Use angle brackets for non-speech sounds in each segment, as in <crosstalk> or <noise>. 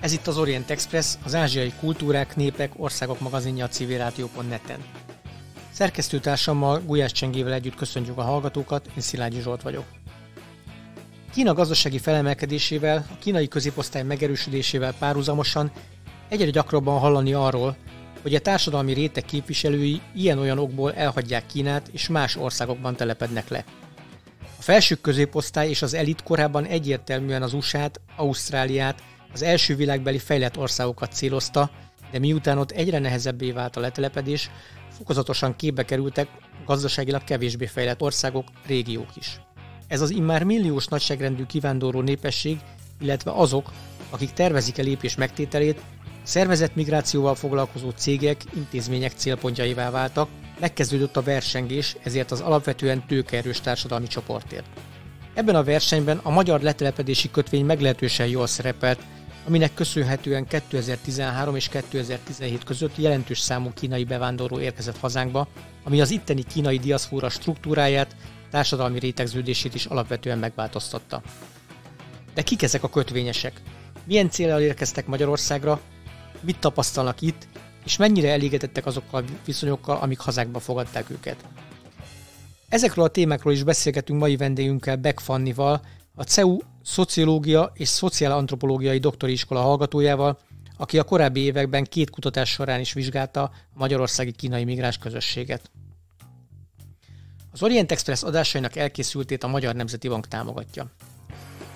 Ez itt az Orient Express, az ázsiai kultúrák, népek, országok magazinja a civilrádió.net-en. Szerkesztőtársammal, Gulyás Csengével együtt köszöntjük a hallgatókat, én Szilágyi Zsolt vagyok. Kína gazdasági felemelkedésével, a kínai középosztály megerősödésével párhuzamosan egyre gyakrabban hallani arról, hogy a társadalmi réteg képviselői ilyen-olyan okból elhagyják Kínát és más országokban telepednek le. A felső középosztály és az elit korábban egyértelműen az USA-t, Ausztráliát, az első világbeli fejlett országokat célozta, de miután ott egyre nehezebbé vált a letelepedés, fokozatosan képbe kerültek gazdaságilag kevésbé fejlett országok, régiók is. Ez az immár milliós nagyságrendű kivándorló népesség, illetve azok, akik tervezik a lépés megtételét, szervezett migrációval foglalkozó cégek, intézmények célpontjaivá váltak, megkezdődött a versengés, ezért az alapvetően tőkeerős társadalmi csoportért. Ebben a versenyben a magyar letelepedési kötvény meglehetősen jól szerepelt, aminek köszönhetően 2013 és 2017 között jelentős számú kínai bevándorló érkezett hazánkba, ami az itteni kínai diaszfóra struktúráját, társadalmi rétegződését is alapvetően megváltoztatta. De kik ezek a kötvényesek? Milyen célral érkeztek Magyarországra? Mit tapasztalnak itt? És mennyire elégedettek azokkal a viszonyokkal, amik hazákba fogadták őket? Ezekről a témákról is beszélgetünk mai vendégünkkel Beck Fannival, a CEU szociológia és szociálantropológiai doktori iskola hallgatójával, aki a korábbi években két kutatás során is vizsgálta a magyarországi kínai migráns közösséget. Az Orient Express adásainak elkészültét a Magyar Nemzeti Bank támogatja.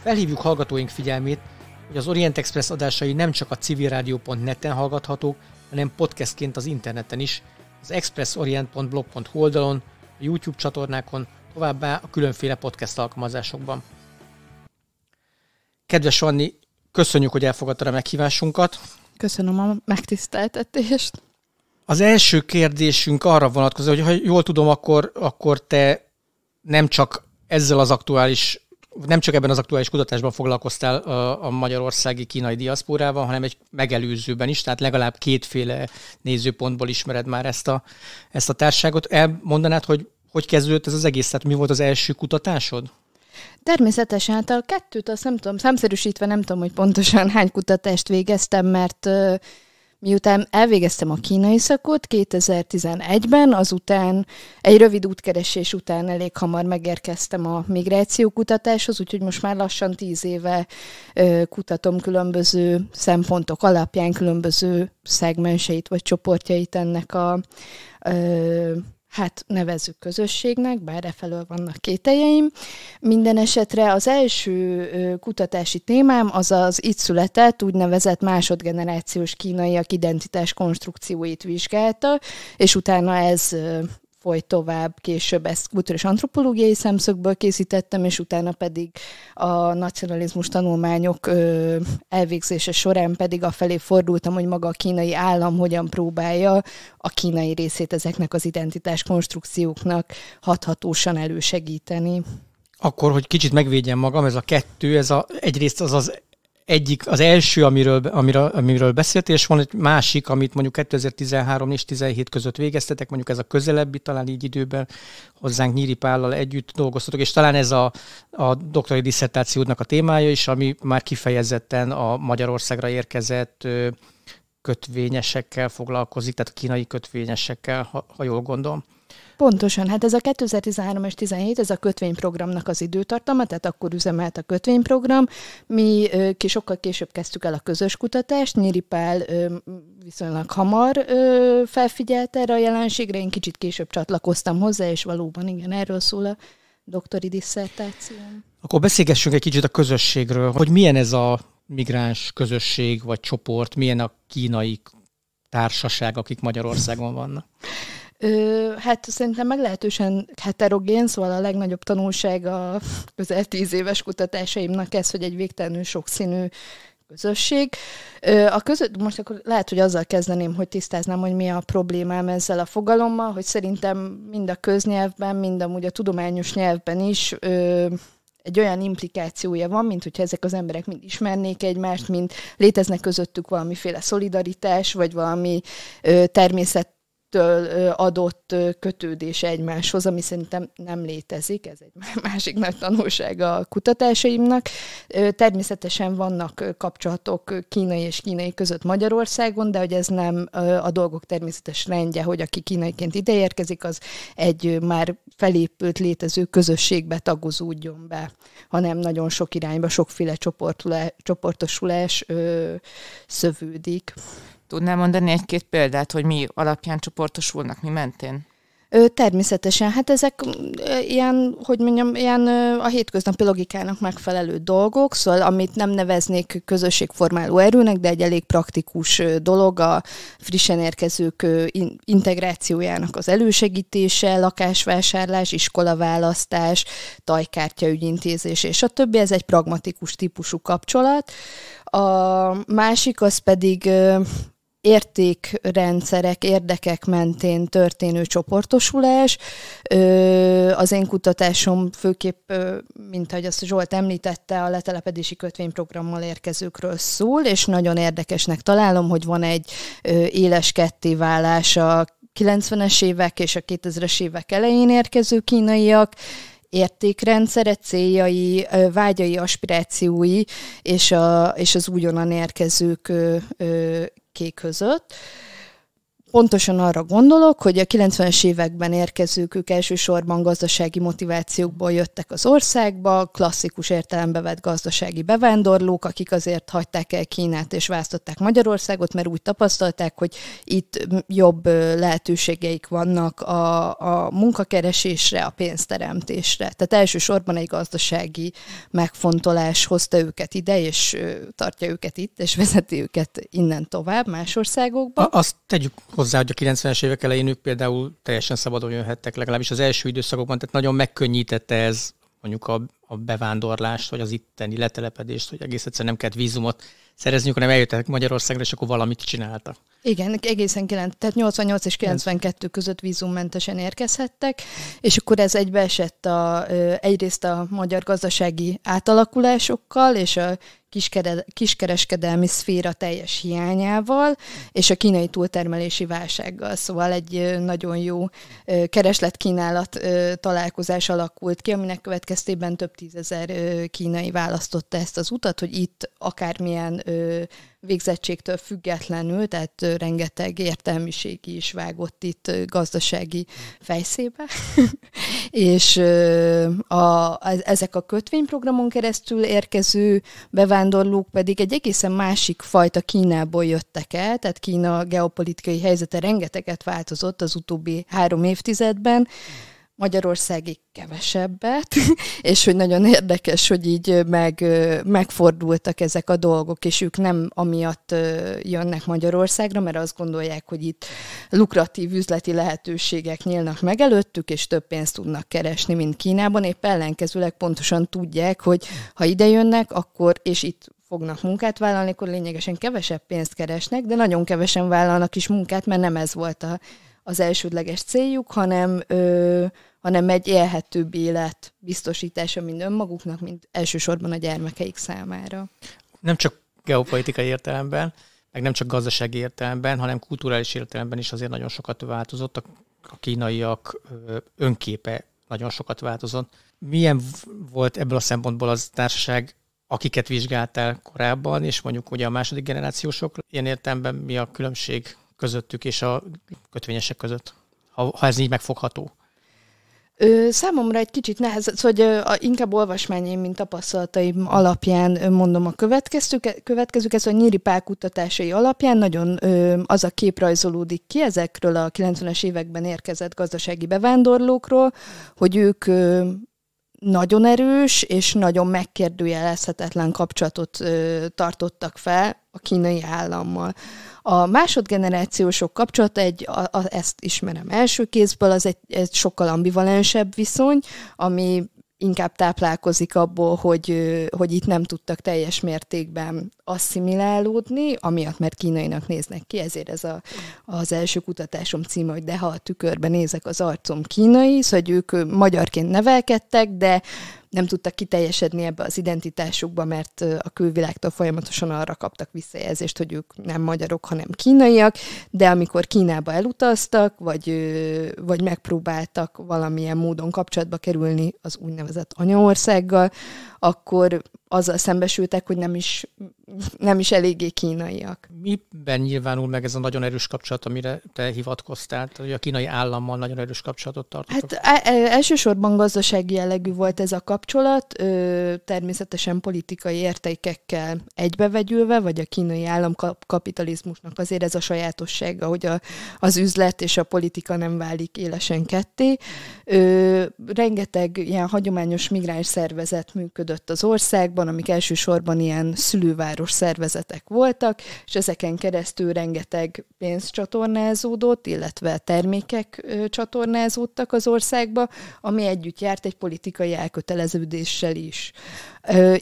Felhívjuk hallgatóink figyelmét, hogy az Orient Express adásai nem csak a civilrádió.net-en hallgathatók, hanem podcastként az interneten is, az expressorient.blog.hu oldalon, a YouTube csatornákon, továbbá a különféle podcast alkalmazásokban. Kedves Anni, köszönjük, hogy elfogadtad a meghívásunkat. Köszönöm a megtiszteltetést. Az első kérdésünk arra vonatkozó, hogy ha jól tudom, akkor, akkor te nem csak ezzel az aktuális, nem csak ebben az aktuális kutatásban foglalkoztál a, a magyarországi kínai diaszporával, hanem egy megelőzőben is, tehát legalább kétféle nézőpontból ismered már ezt a, ezt a társágot. Elmondanád, hogy hogy kezdődött ez az egész, tehát mi volt az első kutatásod? hát a kettőt, azt nem tudom, számszerűsítve nem tudom, hogy pontosan hány kutatást végeztem, mert Miután elvégeztem a kínai szakot 2011-ben, azután egy rövid útkeresés után elég hamar megérkeztem a migrációkutatáshoz, úgyhogy most már lassan tíz éve kutatom különböző szempontok alapján különböző szegmenseit vagy csoportjait ennek a hát nevezzük közösségnek, bár efelől vannak kételjeim. Minden esetre az első kutatási témám az az itt született úgynevezett másodgenerációs kínaiak identitás konstrukcióit vizsgálta, és utána ez folyt tovább, később ezt és antropológiai szemszögből készítettem, és utána pedig a nacionalizmus tanulmányok elvégzése során pedig afelé fordultam, hogy maga a kínai állam hogyan próbálja a kínai részét ezeknek az identitás konstrukcióknak hathatósan elősegíteni. Akkor, hogy kicsit megvédjem magam, ez a kettő, ez a, egyrészt az az egyik, az első, amiről, amiről, amiről beszéltél, és van egy másik, amit mondjuk 2013 és 17 között végeztetek, mondjuk ez a közelebbi, talán így időben hozzánk Nyíri Pállal együtt dolgoztatok, és talán ez a, a doktori disszertációdnak a témája is, ami már kifejezetten a Magyarországra érkezett kötvényesekkel foglalkozik, tehát a kínai kötvényesekkel, ha, ha jól gondolom. Pontosan, hát ez a 2013 és 17 ez a kötvényprogramnak az időtartama, tehát akkor üzemelt a kötvényprogram. Mi ki sokkal később kezdtük el a közös kutatást, Nyíri Pál viszonylag hamar felfigyelt erre a jelenségre, én kicsit később csatlakoztam hozzá, és valóban igen, erről szól a doktori disszertációm. Akkor beszélgessünk egy kicsit a közösségről, hogy milyen ez a migráns közösség vagy csoport, milyen a kínai társaság, akik Magyarországon vannak. Ö, hát szerintem meglehetősen heterogén, szóval a legnagyobb tanulság a közel tíz éves kutatásaimnak ez, hogy egy végtelenül sokszínű közösség. A között, most akkor lehet, hogy azzal kezdeném, hogy tisztáznám, hogy mi a problémám ezzel a fogalommal, hogy szerintem mind a köznyelvben, mind amúgy a tudományos nyelvben is ö, egy olyan implikációja van, mint hogyha ezek az emberek mind ismernék egymást, mint léteznek közöttük valamiféle szolidaritás, vagy valami ö, természet élettől adott kötődés egymáshoz, ami szerintem nem létezik, ez egy <laughs> másik nagy tanulság a kutatásaimnak. Természetesen vannak kapcsolatok kínai és kínai között Magyarországon, de hogy ez nem a dolgok természetes rendje, hogy aki kínaiként ide érkezik, az egy már felépült létező közösségbe tagozódjon be, hanem nagyon sok irányba, sokféle csoportosulás szövődik. Tudnál mondani egy-két példát, hogy mi alapján csoportosulnak, mi mentén? Természetesen, hát ezek ilyen, hogy mondjam, ilyen a hétköznapi logikának megfelelő dolgok, szóval amit nem neveznék közösségformáló erőnek, de egy elég praktikus dolog a frissen érkezők integrációjának az elősegítése, lakásvásárlás, iskolaválasztás, tajkártya ügyintézés és a többi, ez egy pragmatikus típusú kapcsolat. A másik az pedig értékrendszerek, érdekek mentén történő csoportosulás. Az én kutatásom főképp, mint ahogy azt Zsolt említette, a letelepedési kötvényprogrammal érkezőkről szól, és nagyon érdekesnek találom, hogy van egy éles kettévállás a 90-es évek és a 2000-es évek elején érkező kínaiak, értékrendszere, céljai, vágyai, aspirációi, és, a, és az újonnan érkezők kék között pontosan arra gondolok, hogy a 90-es években érkezők, ők elsősorban gazdasági motivációkból jöttek az országba, klasszikus értelembe vett gazdasági bevándorlók, akik azért hagyták el Kínát és választották Magyarországot, mert úgy tapasztalták, hogy itt jobb lehetőségeik vannak a, a munkakeresésre, a pénzteremtésre. Tehát elsősorban egy gazdasági megfontolás hozta őket ide, és tartja őket itt, és vezeti őket innen tovább más országokba. Azt tegyük hozzá hozzá, hogy a 90-es évek elején ők például teljesen szabadon jöhettek, legalábbis az első időszakokban, tehát nagyon megkönnyítette ez mondjuk a a bevándorlást, vagy az itteni letelepedést, hogy egész egyszerűen nem kellett vízumot szerezniük, hanem eljöttek Magyarországra, és akkor valamit csináltak. Igen, egészen 9, tehát 88 és 92 között vízummentesen érkezhettek, és akkor ez egybeesett a, egyrészt a magyar gazdasági átalakulásokkal, és a kiskereskedelmi szféra teljes hiányával, és a kínai túltermelési válsággal. Szóval egy nagyon jó kereslet-kínálat találkozás alakult ki, aminek következtében több több tízezer kínai választotta ezt az utat, hogy itt akármilyen végzettségtől függetlenül, tehát rengeteg értelmiségi is vágott itt gazdasági fejszébe, <laughs> és a, ezek a kötvényprogramon keresztül érkező bevándorlók pedig egy egészen másik fajta Kínából jöttek el, tehát Kína geopolitikai helyzete rengeteget változott az utóbbi három évtizedben, Magyarországi kevesebbet, <laughs> és hogy nagyon érdekes, hogy így meg, megfordultak ezek a dolgok, és ők nem amiatt jönnek Magyarországra, mert azt gondolják, hogy itt lukratív üzleti lehetőségek nyílnak meg előttük, és több pénzt tudnak keresni, mint Kínában. Épp ellenkezőleg pontosan tudják, hogy ha ide jönnek, akkor, és itt fognak munkát vállalni, akkor lényegesen kevesebb pénzt keresnek, de nagyon kevesen vállalnak is munkát, mert nem ez volt a az elsődleges céljuk, hanem, ö, hanem egy élhetőbb élet biztosítása mind önmaguknak, mind elsősorban a gyermekeik számára. Nem csak geopolitikai értelemben, meg nem csak gazdasági értelemben, hanem kulturális értelemben is azért nagyon sokat változott. A kínaiak önképe nagyon sokat változott. Milyen volt ebből a szempontból az társaság, akiket vizsgáltál korábban, és mondjuk ugye a második generációsok, ilyen értelemben mi a különbség közöttük és a kötvényesek között, ha, ha ez így megfogható? Ö, számomra egy kicsit nehez, hogy szóval, inkább olvasmányaim, mint tapasztalataim alapján mondom a következőket, ez szóval a Nyíri Pál kutatásai alapján nagyon ö, az a kép rajzolódik ki ezekről a 90-es években érkezett gazdasági bevándorlókról, hogy ők ö, nagyon erős és nagyon megkérdőjelezhetetlen kapcsolatot ö, tartottak fel a kínai állammal. A másodgenerációsok kapcsolata egy, a, a, ezt ismerem első kézből, az egy, egy sokkal ambivalensebb viszony, ami inkább táplálkozik abból, hogy, hogy itt nem tudtak teljes mértékben asszimilálódni, amiatt, mert kínainak néznek ki, ezért ez a, az első kutatásom címe, hogy de ha a tükörben nézek, az arcom kínai, szóval hogy ők magyarként nevelkedtek, de nem tudtak kiteljesedni ebbe az identitásukba, mert a külvilágtól folyamatosan arra kaptak visszajelzést, hogy ők nem magyarok, hanem kínaiak, de amikor Kínába elutaztak, vagy, vagy megpróbáltak valamilyen módon kapcsolatba kerülni az úgynevezett anyaországgal, akkor azzal szembesültek, hogy nem is, nem is eléggé kínaiak. Miben nyilvánul meg ez a nagyon erős kapcsolat, amire te hivatkoztál, hogy a kínai állammal nagyon erős kapcsolatot tartotok? Hát e, e, elsősorban gazdasági jellegű volt ez a kapcsolat, ö, természetesen politikai értékekkel egybevegyülve, vagy a kínai állam kapitalizmusnak azért ez a sajátossága, hogy a, az üzlet és a politika nem válik élesen ketté. Ö, rengeteg ilyen hagyományos migráns szervezet működött működött az országban, amik elsősorban ilyen szülőváros szervezetek voltak, és ezeken keresztül rengeteg pénz csatornázódott, illetve termékek csatornázódtak az országba, ami együtt járt egy politikai elköteleződéssel is.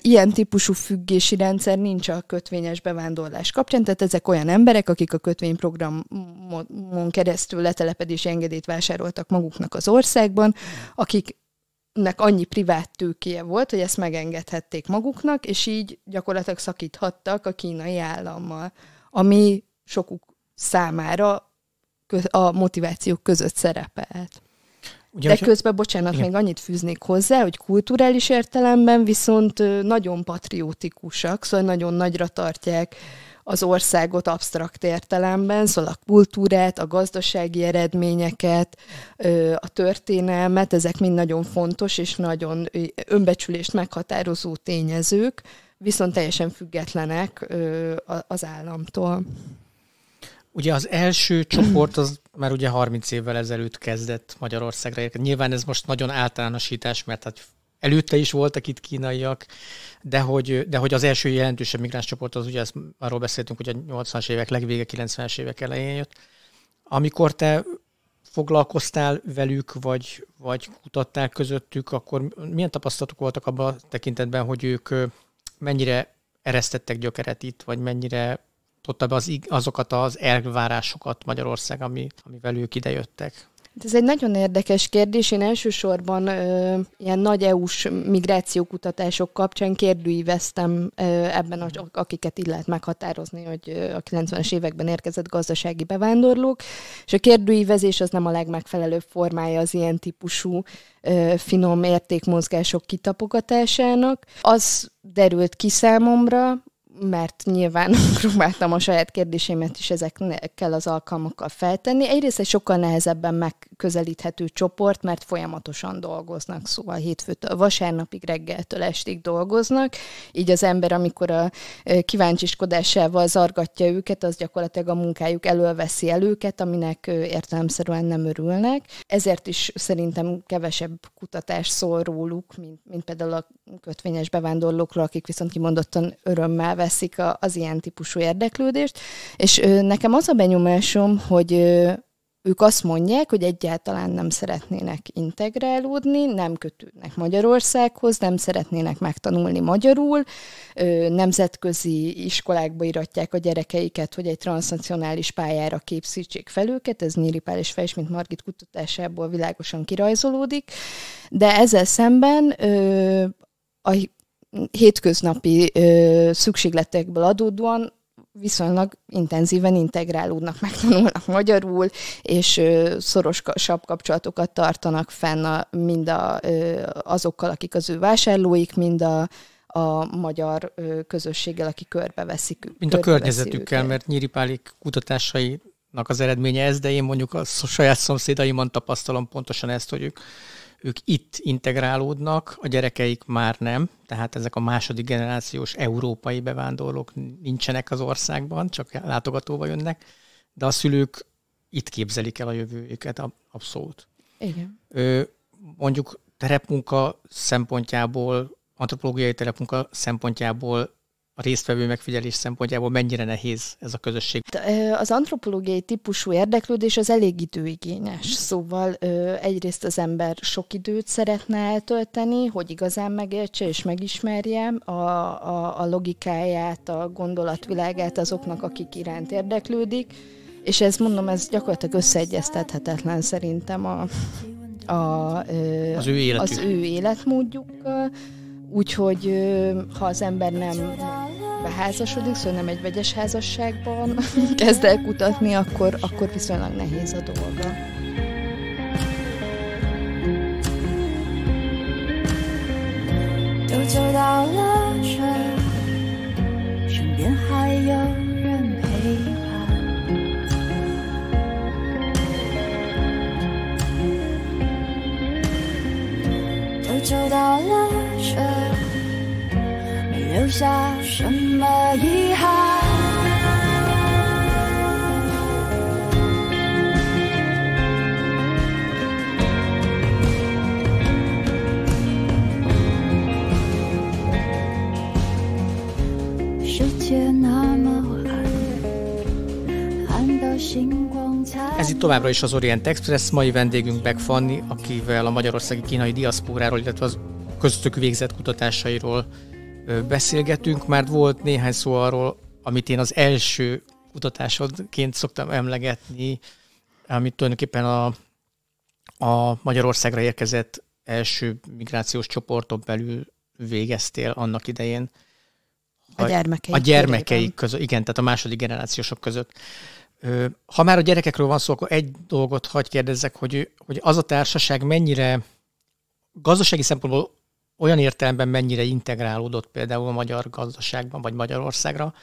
Ilyen típusú függési rendszer nincs a kötvényes bevándorlás kapcsán, tehát ezek olyan emberek, akik a kötvényprogramon keresztül letelepedési engedélyt vásároltak maguknak az országban, akik nek annyi privát tőkéje volt, hogy ezt megengedhették maguknak, és így gyakorlatilag szakíthattak a kínai állammal, ami sokuk számára a motivációk között szerepelt. De közben, bocsánat, igen. még annyit fűznék hozzá, hogy kulturális értelemben viszont nagyon patriótikusak, szóval nagyon nagyra tartják az országot absztrakt értelemben, szóval a kultúrát, a gazdasági eredményeket, a történelmet, ezek mind nagyon fontos és nagyon önbecsülést meghatározó tényezők, viszont teljesen függetlenek az államtól. Ugye az első csoport az már ugye 30 évvel ezelőtt kezdett Magyarországra érkezni. Nyilván ez most nagyon általánosítás, mert hát előtte is voltak itt kínaiak, de hogy, de hogy az első jelentősebb migráns csoport az ugye, ezt, arról beszéltünk, hogy a 80-as évek legvége, 90-es évek elején jött. Amikor te foglalkoztál velük, vagy, vagy kutattál közöttük, akkor milyen tapasztalatok voltak abban a tekintetben, hogy ők mennyire eresztettek gyökeret itt, vagy mennyire tudta be az, azokat az elvárásokat Magyarország, ami, amivel ők idejöttek? Hát ez egy nagyon érdekes kérdés. Én elsősorban ö, ilyen nagy EU-s migrációkutatások kapcsán kérdőíveztem ö, ebben, a, akiket így lehet meghatározni, hogy a 90-es években érkezett gazdasági bevándorlók, és a kérdőívezés az nem a legmegfelelőbb formája az ilyen típusú ö, finom értékmozgások kitapogatásának. Az derült ki számomra, mert nyilván <laughs> próbáltam a saját kérdésémet is ezekkel az alkalmakkal feltenni. Egyrészt egy sokkal nehezebben megközelíthető csoport, mert folyamatosan dolgoznak, szóval hétfőtől vasárnapig, reggeltől estig dolgoznak, így az ember, amikor a kíváncsiskodásával zargatja őket, az gyakorlatilag a munkájuk előveszi el őket, aminek értelemszerűen nem örülnek. Ezért is szerintem kevesebb kutatás szól róluk, mint, mint például a kötvényes bevándorlókról, akik viszont kimondottan örömmel vesz veszik a, az ilyen típusú érdeklődést, és nekem az a benyomásom, hogy ők azt mondják, hogy egyáltalán nem szeretnének integrálódni, nem kötődnek Magyarországhoz, nem szeretnének megtanulni magyarul, nemzetközi iskolákba iratják a gyerekeiket, hogy egy transnacionális pályára képzítsék fel őket, ez Nyíri Pál és Fejs, mint Margit kutatásából világosan kirajzolódik, de ezzel szemben a hétköznapi ö, szükségletekből adódóan viszonylag intenzíven integrálódnak, megtanulnak magyarul, és ö, szorosabb kapcsolatokat tartanak fenn a, mind a, ö, azokkal, akik az ő vásárlóik, mind a, a magyar közösséggel, aki körbeveszik. Mint a környezetükkel, őket. mert Pálik kutatásainak az eredménye ez, de én mondjuk a saját szomszédaimon tapasztalom pontosan ezt, hogy ők ők itt integrálódnak, a gyerekeik már nem, tehát ezek a második generációs európai bevándorlók nincsenek az országban, csak látogatóval jönnek, de a szülők itt képzelik el a jövőjüket abszolút. Igen. Ö, mondjuk terepmunka szempontjából, antropológiai terepmunka szempontjából a résztvevő megfigyelés szempontjából mennyire nehéz ez a közösség? Az antropológiai típusú érdeklődés az elég időigényes, mhm. szóval egyrészt az ember sok időt szeretne eltölteni, hogy igazán megértse és megismerje a, a, a logikáját, a gondolatvilágát azoknak, akik iránt érdeklődik, és ez mondom, ez gyakorlatilag összeegyeztethetetlen szerintem a, a, az, ő életük. az ő életmódjukkal Úgyhogy ha az ember nem beházasodik, szóval nem egy vegyes házasságban <laughs> kezd el kutatni, akkor, akkor viszonylag nehéz a dolga. 都走到了这，身边还有人陪伴。都走到了。却没留下什么遗憾。Ez itt továbbra is az Orient Express, mai vendégünk Beck Fanni, akivel a magyarországi kínai diaszpóráról, illetve az közöttük végzett kutatásairól beszélgetünk. Már volt néhány szó arról, amit én az első kutatásodként szoktam emlegetni, amit tulajdonképpen a, a Magyarországra érkezett első migrációs csoporton belül végeztél annak idején. A, a gyermekeik. A gyermekeik között, igen, tehát a második generációsok között. Ha már a gyerekekről van szó, akkor egy dolgot hagyj kérdezzek, hogy, hogy az a társaság mennyire gazdasági szempontból olyan értelemben mennyire integrálódott például a magyar gazdaságban, vagy Magyarországra,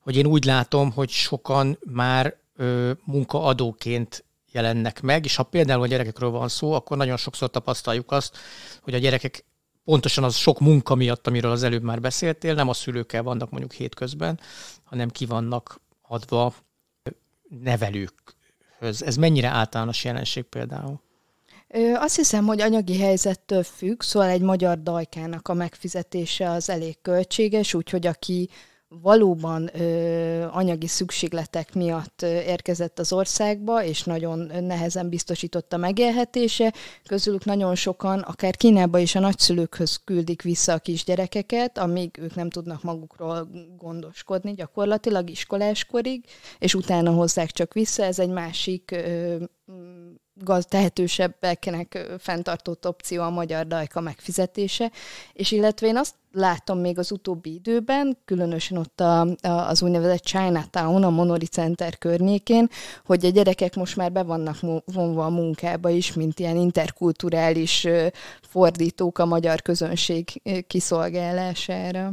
hogy én úgy látom, hogy sokan már ö, munkaadóként jelennek meg, és ha például a gyerekekről van szó, akkor nagyon sokszor tapasztaljuk azt, hogy a gyerekek pontosan az sok munka miatt, amiről az előbb már beszéltél, nem a szülőkkel vannak mondjuk hétközben, hanem ki vannak adva nevelőkhöz. Ez mennyire általános jelenség például? Azt hiszem, hogy anyagi helyzettől függ, szóval egy magyar dajkának a megfizetése az elég költséges, úgyhogy aki valóban ö, anyagi szükségletek miatt érkezett az országba, és nagyon nehezen biztosította megélhetése. Közülük nagyon sokan akár Kínába is a nagyszülőkhöz küldik vissza a kisgyerekeket, amíg ők nem tudnak magukról gondoskodni gyakorlatilag iskoláskorig, és utána hozzák csak vissza. Ez egy másik ö, gaz tehetősebbeknek fenntartott opció a magyar dajka megfizetése, és illetve én azt látom még az utóbbi időben, különösen ott a, a, az úgynevezett Chinatown, a Monori Center környékén, hogy a gyerekek most már be vannak vonva a munkába is, mint ilyen interkulturális fordítók a magyar közönség kiszolgálására.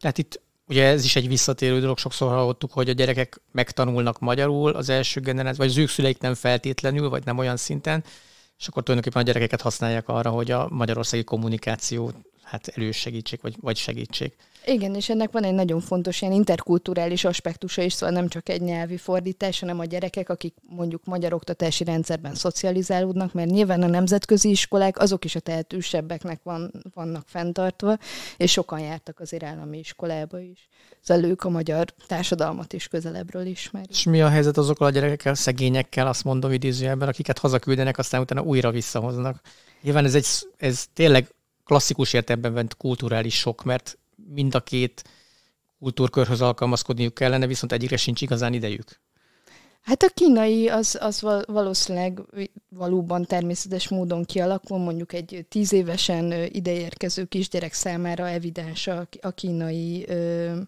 Tehát itt ugye ez is egy visszatérő dolog, sokszor hallottuk, hogy a gyerekek megtanulnak magyarul az első generáció, vagy az ők szüleik nem feltétlenül, vagy nem olyan szinten, és akkor tulajdonképpen a gyerekeket használják arra, hogy a magyarországi kommunikációt hát elősegítsék, vagy, vagy segítsék. Igen, és ennek van egy nagyon fontos ilyen interkulturális aspektusa is, szóval nem csak egy nyelvi fordítás, hanem a gyerekek, akik mondjuk magyar oktatási rendszerben szocializálódnak, mert nyilván a nemzetközi iskolák azok is a tehetősebbeknek van, vannak fenntartva, és sokan jártak az állami iskolába is. Szóval ők a magyar társadalmat is közelebbről ismerik. És mi a helyzet azokkal a gyerekekkel, szegényekkel, azt mondom idézőjelben, akiket hazaküldenek, aztán utána újra visszahoznak? Nyilván ez, egy, ez tényleg klasszikus értelemben vett kulturális sok, mert mind a két kultúrkörhöz alkalmazkodniuk kellene, viszont egyikre sincs igazán idejük. Hát a kínai az, az valószínűleg valóban természetes módon kialakul, mondjuk egy tíz évesen ideérkező kisgyerek számára evidens a, a kínai ö-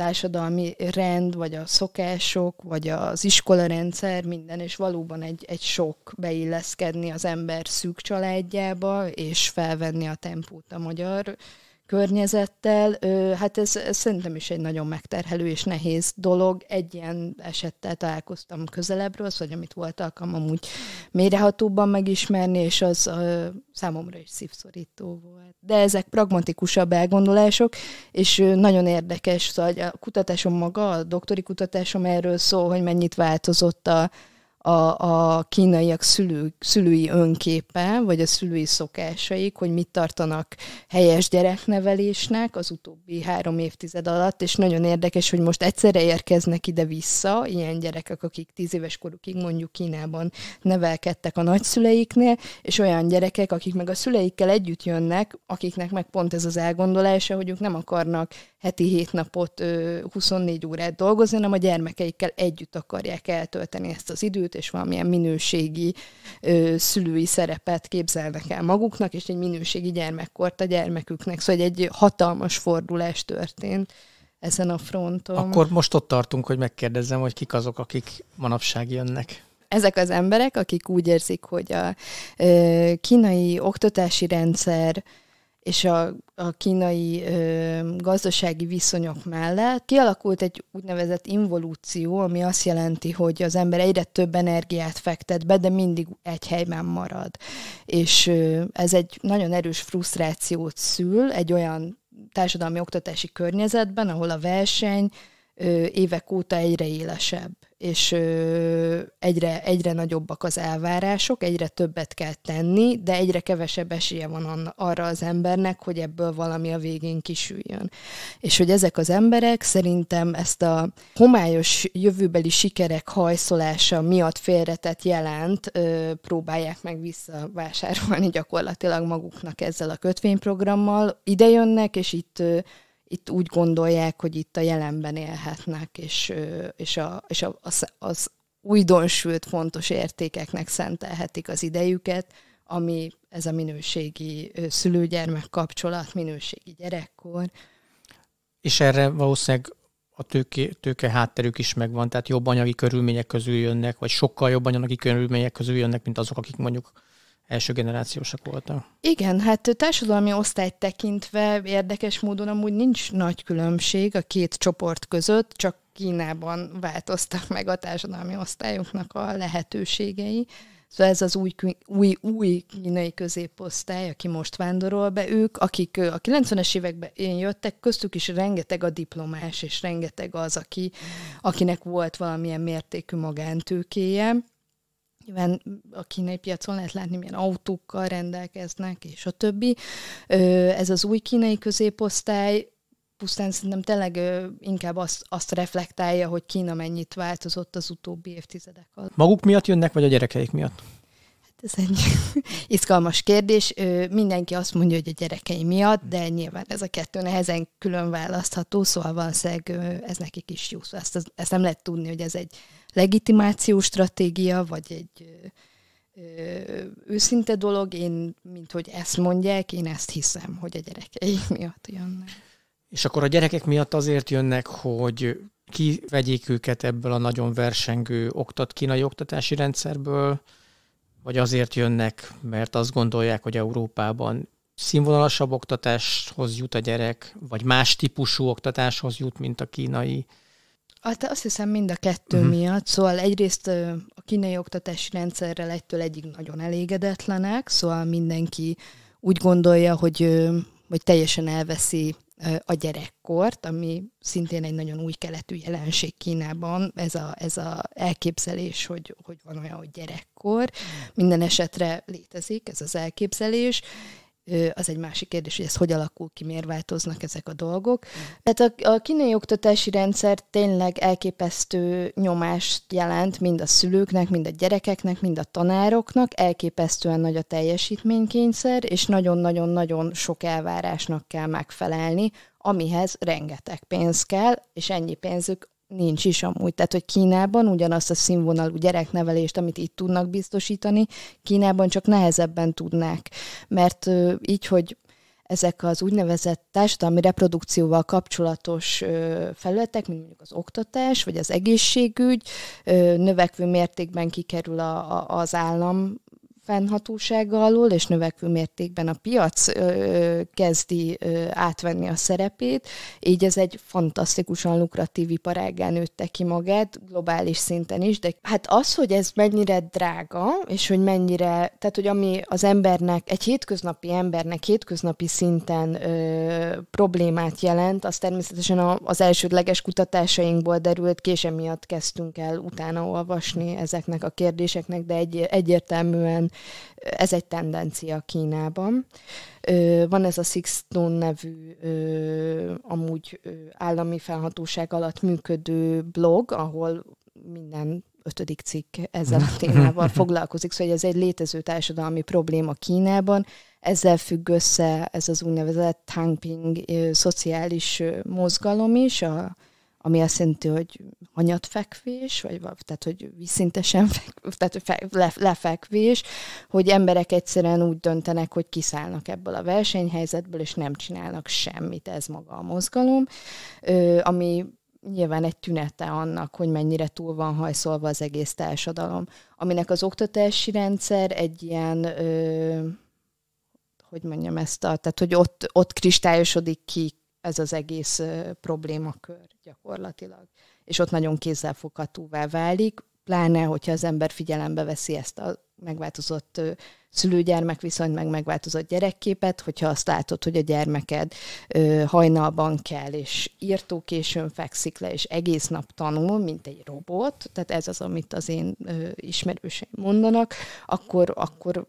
társadalmi rend, vagy a szokások, vagy az iskolarendszer, minden, és valóban egy, egy sok beilleszkedni az ember szűk családjába, és felvenni a tempót a magyar környezettel, hát ez, ez szerintem is egy nagyon megterhelő és nehéz dolog. Egy ilyen esettel találkoztam közelebbről, szóval amit volt alkalmam úgy mérehatóban megismerni, és az számomra is szívszorító volt. De ezek pragmatikusabb elgondolások, és nagyon érdekes, szóval a kutatásom maga, a doktori kutatásom erről szól, hogy mennyit változott a a, a kínaiak szülő, szülői önképe, vagy a szülői szokásaik, hogy mit tartanak helyes gyereknevelésnek az utóbbi három évtized alatt, és nagyon érdekes, hogy most egyszerre érkeznek ide-vissza ilyen gyerekek, akik tíz éves korukig mondjuk Kínában nevelkedtek a nagyszüleiknél, és olyan gyerekek, akik meg a szüleikkel együtt jönnek, akiknek meg pont ez az elgondolása, hogy ők nem akarnak heti hét napot, 24 órát dolgozni, hanem a gyermekeikkel együtt akarják eltölteni ezt az időt, szülőt, és valamilyen minőségi ö, szülői szerepet képzelnek el maguknak, és egy minőségi gyermekkort a gyermeküknek. Szóval egy hatalmas fordulás történt ezen a fronton. Akkor most ott tartunk, hogy megkérdezzem, hogy kik azok, akik manapság jönnek ezek az emberek, akik úgy érzik, hogy a ö, kínai oktatási rendszer és a, a kínai ö, gazdasági viszonyok mellett kialakult egy úgynevezett involúció, ami azt jelenti, hogy az ember egyre több energiát fektet be, de mindig egy helyben marad. És ö, ez egy nagyon erős frusztrációt szül egy olyan társadalmi oktatási környezetben, ahol a verseny, évek óta egyre élesebb, és egyre, egyre nagyobbak az elvárások, egyre többet kell tenni, de egyre kevesebb esélye van arra az embernek, hogy ebből valami a végén kisüljön. És hogy ezek az emberek szerintem ezt a homályos jövőbeli sikerek hajszolása miatt félretett jelent próbálják meg visszavásárolni gyakorlatilag maguknak ezzel a kötvényprogrammal. Ide jönnek, és itt itt úgy gondolják, hogy itt a jelenben élhetnek, és, és, a, és a, az, az újdonsült fontos értékeknek szentelhetik az idejüket, ami ez a minőségi szülőgyermek kapcsolat, minőségi gyerekkor. És erre valószínűleg a tőke, tőke hátterük is megvan, tehát jobb anyagi körülmények közül jönnek, vagy sokkal jobb anyagi körülmények közül jönnek, mint azok, akik mondjuk első generációsak voltak. Igen, hát társadalmi osztályt tekintve érdekes módon amúgy nincs nagy különbség a két csoport között, csak Kínában változtak meg a társadalmi osztályoknak a lehetőségei. Szóval ez az új, új, új kínai középosztály, aki most vándorol be, ők, akik a 90-es években jöttek, köztük is rengeteg a diplomás, és rengeteg az, aki, akinek volt valamilyen mértékű magántőkéje Nyilván a kínai piacon lehet látni, milyen autókkal rendelkeznek, és a többi. Ez az új kínai középosztály pusztán szerintem tényleg inkább azt, azt reflektálja, hogy Kína mennyit változott az utóbbi évtizedek alatt. Maguk miatt jönnek, vagy a gyerekeik miatt? Hát ez egy <laughs> izgalmas kérdés. mindenki azt mondja, hogy a gyerekei miatt, de nyilván ez a kettő nehezen külön választható, szóval valószínűleg ez nekik is jó. Szóval ezt, ezt nem lehet tudni, hogy ez egy legitimációs stratégia, vagy egy őszinte dolog, én, mint hogy ezt mondják, én ezt hiszem, hogy a gyerekeik miatt jönnek. És akkor a gyerekek miatt azért jönnek, hogy kivegyék őket ebből a nagyon versengő oktat, kínai oktatási rendszerből, vagy azért jönnek, mert azt gondolják, hogy Európában színvonalasabb oktatáshoz jut a gyerek, vagy más típusú oktatáshoz jut, mint a kínai Hát azt hiszem mind a kettő uh-huh. miatt. Szóval egyrészt a kínai oktatási rendszerrel egytől egyik nagyon elégedetlenek, szóval mindenki úgy gondolja, hogy, hogy teljesen elveszi a gyerekkort, ami szintén egy nagyon új keletű jelenség Kínában, ez a, ez a elképzelés, hogy, hogy van olyan, hogy gyerekkor, mhm. minden esetre létezik ez az elképzelés, az egy másik kérdés, hogy ez hogy alakul ki, miért változnak ezek a dolgok. Mm. Tehát a, a kínai oktatási rendszer tényleg elképesztő nyomást jelent mind a szülőknek, mind a gyerekeknek, mind a tanároknak, elképesztően nagy a teljesítménykényszer, és nagyon-nagyon-nagyon sok elvárásnak kell megfelelni, amihez rengeteg pénz kell, és ennyi pénzük nincs is amúgy. Tehát, hogy Kínában ugyanazt a színvonalú gyereknevelést, amit itt tudnak biztosítani, Kínában csak nehezebben tudnák. Mert ö, így, hogy ezek az úgynevezett társadalmi reprodukcióval kapcsolatos ö, felületek, mint mondjuk az oktatás, vagy az egészségügy, ö, növekvő mértékben kikerül a, a, az állam fennhatósága alól, és növekvő mértékben a piac ö, kezdi ö, átvenni a szerepét, így ez egy fantasztikusan lukratív iparággá nőtte ki magát, globális szinten is, de hát az, hogy ez mennyire drága, és hogy mennyire, tehát hogy ami az embernek, egy hétköznapi embernek hétköznapi szinten ö, problémát jelent, az természetesen a, az elsődleges kutatásainkból derült ki, és emiatt kezdtünk el utána olvasni ezeknek a kérdéseknek, de egy, egyértelműen ez egy tendencia Kínában. Van ez a Sixton nevű amúgy állami felhatóság alatt működő blog, ahol minden ötödik cikk ezzel a <laughs> témával foglalkozik, szóval ez egy létező társadalmi probléma Kínában. Ezzel függ össze ez az úgynevezett Tangping szociális mozgalom is, a ami azt jelenti, hogy hanyatfekvés, vagy tehát, hogy viszintesen, fekvés, tehát fe, le, lefekvés, hogy emberek egyszerűen úgy döntenek, hogy kiszállnak ebből a versenyhelyzetből, és nem csinálnak semmit, ez maga a mozgalom, ö, ami nyilván egy tünete annak, hogy mennyire túl van hajszolva az egész társadalom, aminek az oktatási rendszer egy ilyen... Ö, hogy mondjam ezt, a, tehát hogy ott, ott kristályosodik ki ez az egész problémakör gyakorlatilag. És ott nagyon kézzelfoghatóvá válik, pláne, hogyha az ember figyelembe veszi ezt a megváltozott szülőgyermek viszonyt, meg megváltozott gyerekképet, hogyha azt látod, hogy a gyermeked ö, hajnalban kell, és írtókésön fekszik le, és egész nap tanul, mint egy robot, tehát ez az, amit az én ismerőseim mondanak, akkor, akkor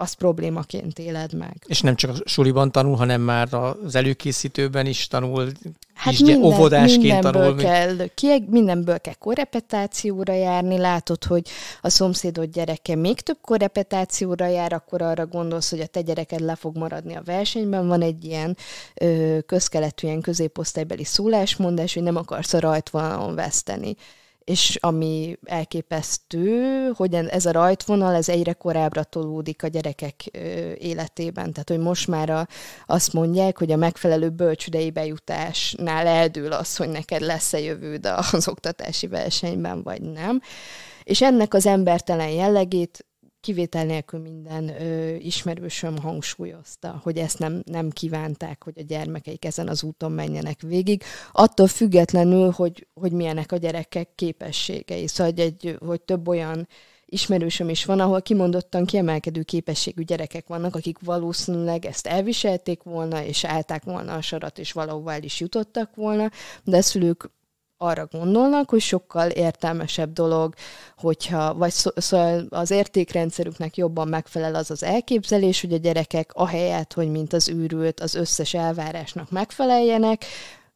azt problémaként éled meg. És nem csak a suliban tanul, hanem már az előkészítőben is tanul, hát is minden, óvodásként mindenből tanul. Kell, kieg, mindenből kell korrepetációra járni, látod, hogy a szomszédod gyereke még több korrepetációra jár, akkor arra gondolsz, hogy a te gyereked le fog maradni a versenyben. Van egy ilyen közkeletű, ilyen középosztálybeli szólásmondás, hogy nem akarsz a rajtvonalon veszteni és ami elképesztő, hogy ez a rajtvonal ez egyre korábbra tolódik a gyerekek életében. Tehát, hogy most már a, azt mondják, hogy a megfelelő bölcsüdei bejutásnál eldől az, hogy neked lesz-e jövőd az oktatási versenyben, vagy nem. És ennek az embertelen jellegét kivétel nélkül minden ö, ismerősöm hangsúlyozta, hogy ezt nem, nem kívánták, hogy a gyermekeik ezen az úton menjenek végig, attól függetlenül, hogy, hogy milyenek a gyerekek képességei. Szóval, hogy, egy, hogy több olyan ismerősöm is van, ahol kimondottan kiemelkedő képességű gyerekek vannak, akik valószínűleg ezt elviselték volna, és állták volna a sarat, és valahová el is jutottak volna, de a szülők arra gondolnak, hogy sokkal értelmesebb dolog, hogyha, vagy szó, szó, szóval az értékrendszerüknek jobban megfelel az az elképzelés, hogy a gyerekek ahelyett, hogy mint az űrült, az összes elvárásnak megfeleljenek,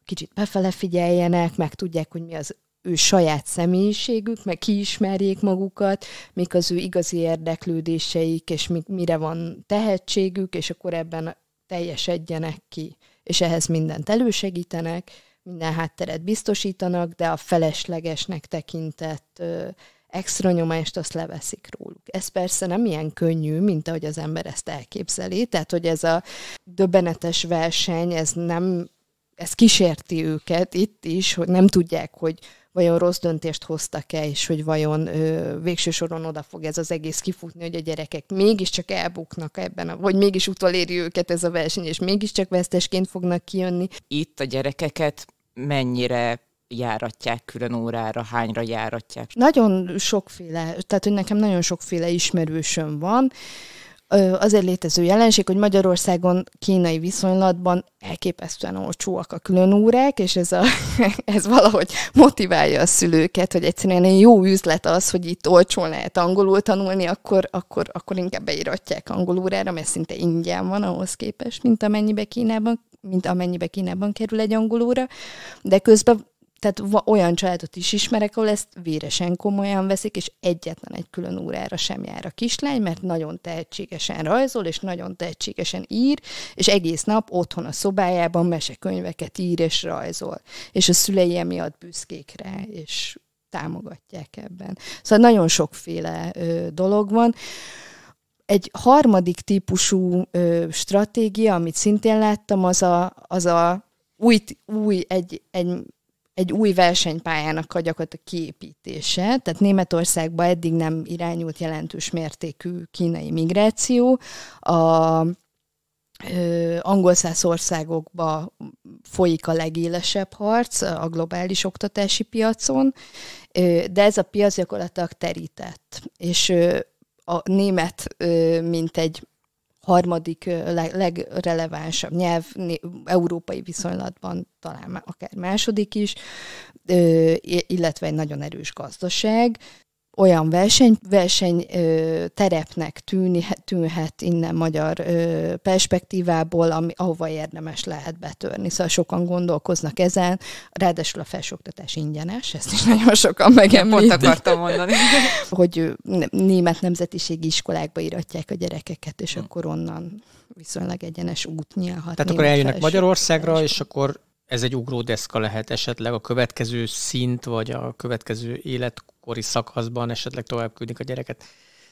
kicsit befele figyeljenek, meg tudják, hogy mi az ő saját személyiségük, meg kiismerjék magukat, mik az ő igazi érdeklődéseik, és mi, mire van tehetségük, és akkor ebben teljesedjenek ki. És ehhez mindent elősegítenek, minden hátteret biztosítanak, de a feleslegesnek tekintett ö, extra nyomást azt leveszik róluk. Ez persze nem ilyen könnyű, mint ahogy az ember ezt elképzeli, tehát hogy ez a döbbenetes verseny, ez nem, ez kísérti őket itt is, hogy nem tudják, hogy vajon rossz döntést hoztak-e, és hogy vajon ö, végső soron oda fog ez az egész kifutni, hogy a gyerekek mégiscsak elbuknak ebben, a, vagy mégis utoléri őket ez a verseny, és mégiscsak vesztesként fognak kijönni. Itt a gyerekeket mennyire járatják külön órára, hányra járatják? Nagyon sokféle, tehát hogy nekem nagyon sokféle ismerősöm van, azért létező jelenség, hogy Magyarországon kínai viszonylatban elképesztően olcsóak a különórák, és ez, a, <laughs> ez valahogy motiválja a szülőket, hogy egyszerűen egy jó üzlet az, hogy itt olcsón lehet angolul tanulni, akkor, akkor, akkor inkább beiratják angolórára, mert szinte ingyen van ahhoz képest, mint amennyibe Kínában mint amennyibe Kínában kerül egy angolóra, de közben tehát olyan családot is ismerek, ahol ezt véresen komolyan veszik, és egyetlen egy külön órára sem jár a kislány, mert nagyon tehetségesen rajzol, és nagyon tehetségesen ír, és egész nap otthon a szobájában mesekönyveket ír és rajzol. És a szülei emiatt büszkék rá, és támogatják ebben. Szóval nagyon sokféle ö, dolog van. Egy harmadik típusú ö, stratégia, amit szintén láttam, az a, az a új, új egy, egy egy új versenypályának a gyakorlatilag kiépítése. Tehát Németországban eddig nem irányult jelentős mértékű kínai migráció. A angol száz országokba folyik a legélesebb harc a globális oktatási piacon, de ez a piac gyakorlatilag terített, és a német, mint egy harmadik legrelevánsabb nyelv európai viszonylatban, talán akár második is, illetve egy nagyon erős gazdaság olyan verseny, verseny ö, terepnek tűni, tűnhet innen magyar ö, perspektívából, ami, ahova érdemes lehet betörni. Szóval sokan gondolkoznak ezen, ráadásul a felsőoktatás ingyenes, ezt is nagyon sokan megemlítik. Pont akartam mondani. <laughs> hogy német nemzetiségi iskolákba iratják a gyerekeket, és hmm. akkor onnan viszonylag egyenes út nyílhat. Tehát akkor eljönnek Magyarországra, és akkor ez egy ugródeszka lehet esetleg a következő szint, vagy a következő életkori szakaszban esetleg tovább küldik a gyereket.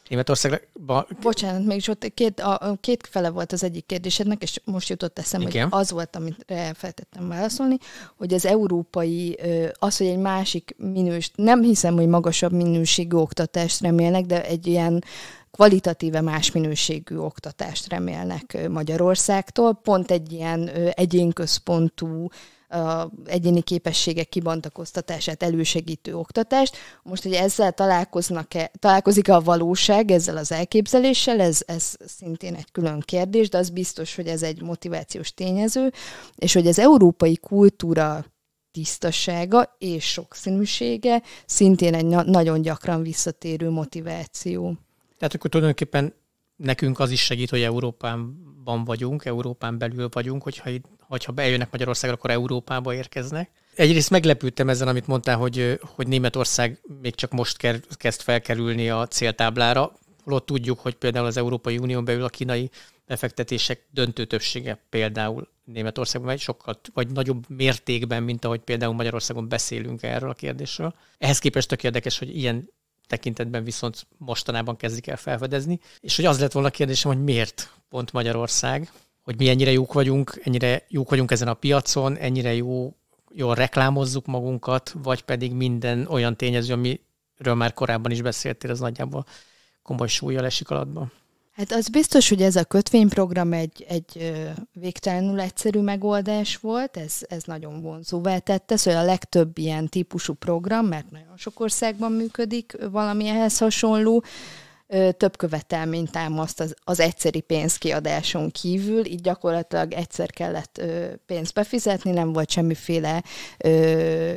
Németországban... Bocsánat, mégis ott két, a, két fele volt az egyik kérdésednek, és most jutott eszembe, Igen. hogy az volt, amit elfelejtettem válaszolni, hogy az európai, az, hogy egy másik minős, nem hiszem, hogy magasabb minőségű oktatást remélnek, de egy ilyen kvalitatíve más minőségű oktatást remélnek Magyarországtól. Pont egy ilyen egyénközpontú, egyéni képességek kibontakoztatását elősegítő oktatást. Most, hogy ezzel találkoznak-e, találkozik-e a valóság ezzel az elképzeléssel, ez, ez szintén egy külön kérdés, de az biztos, hogy ez egy motivációs tényező, és hogy az európai kultúra tisztasága és sokszínűsége szintén egy na- nagyon gyakran visszatérő motiváció. Tehát akkor tulajdonképpen nekünk az is segít, hogy Európában vagyunk, Európán belül vagyunk, hogyha, hogyha bejönnek Magyarországra, akkor Európába érkeznek. Egyrészt meglepődtem ezen, amit mondtál, hogy, hogy Németország még csak most kezd felkerülni a céltáblára, holott tudjuk, hogy például az Európai Unión belül a kínai befektetések döntő többsége például Németországban, vagy sokkal, vagy nagyobb mértékben, mint ahogy például Magyarországon beszélünk erről a kérdésről. Ehhez képest tök érdekes, hogy ilyen tekintetben viszont mostanában kezdik el felfedezni. És hogy az lett volna a kérdésem, hogy miért pont Magyarország, hogy mi ennyire jók vagyunk, ennyire jók vagyunk ezen a piacon, ennyire jó, jól reklámozzuk magunkat, vagy pedig minden olyan tényező, amiről már korábban is beszéltél, az nagyjából komoly súlyjal esik alatban. Hát az biztos, hogy ez a kötvényprogram egy, egy végtelenül egyszerű megoldás volt, ez, ez nagyon vonzóvá tette, szóval a legtöbb ilyen típusú program, mert nagyon sok országban működik valami ehhez hasonló, több követelményt támaszt az, az egyszeri pénzkiadáson kívül, így gyakorlatilag egyszer kellett pénzt befizetni, nem volt semmiféle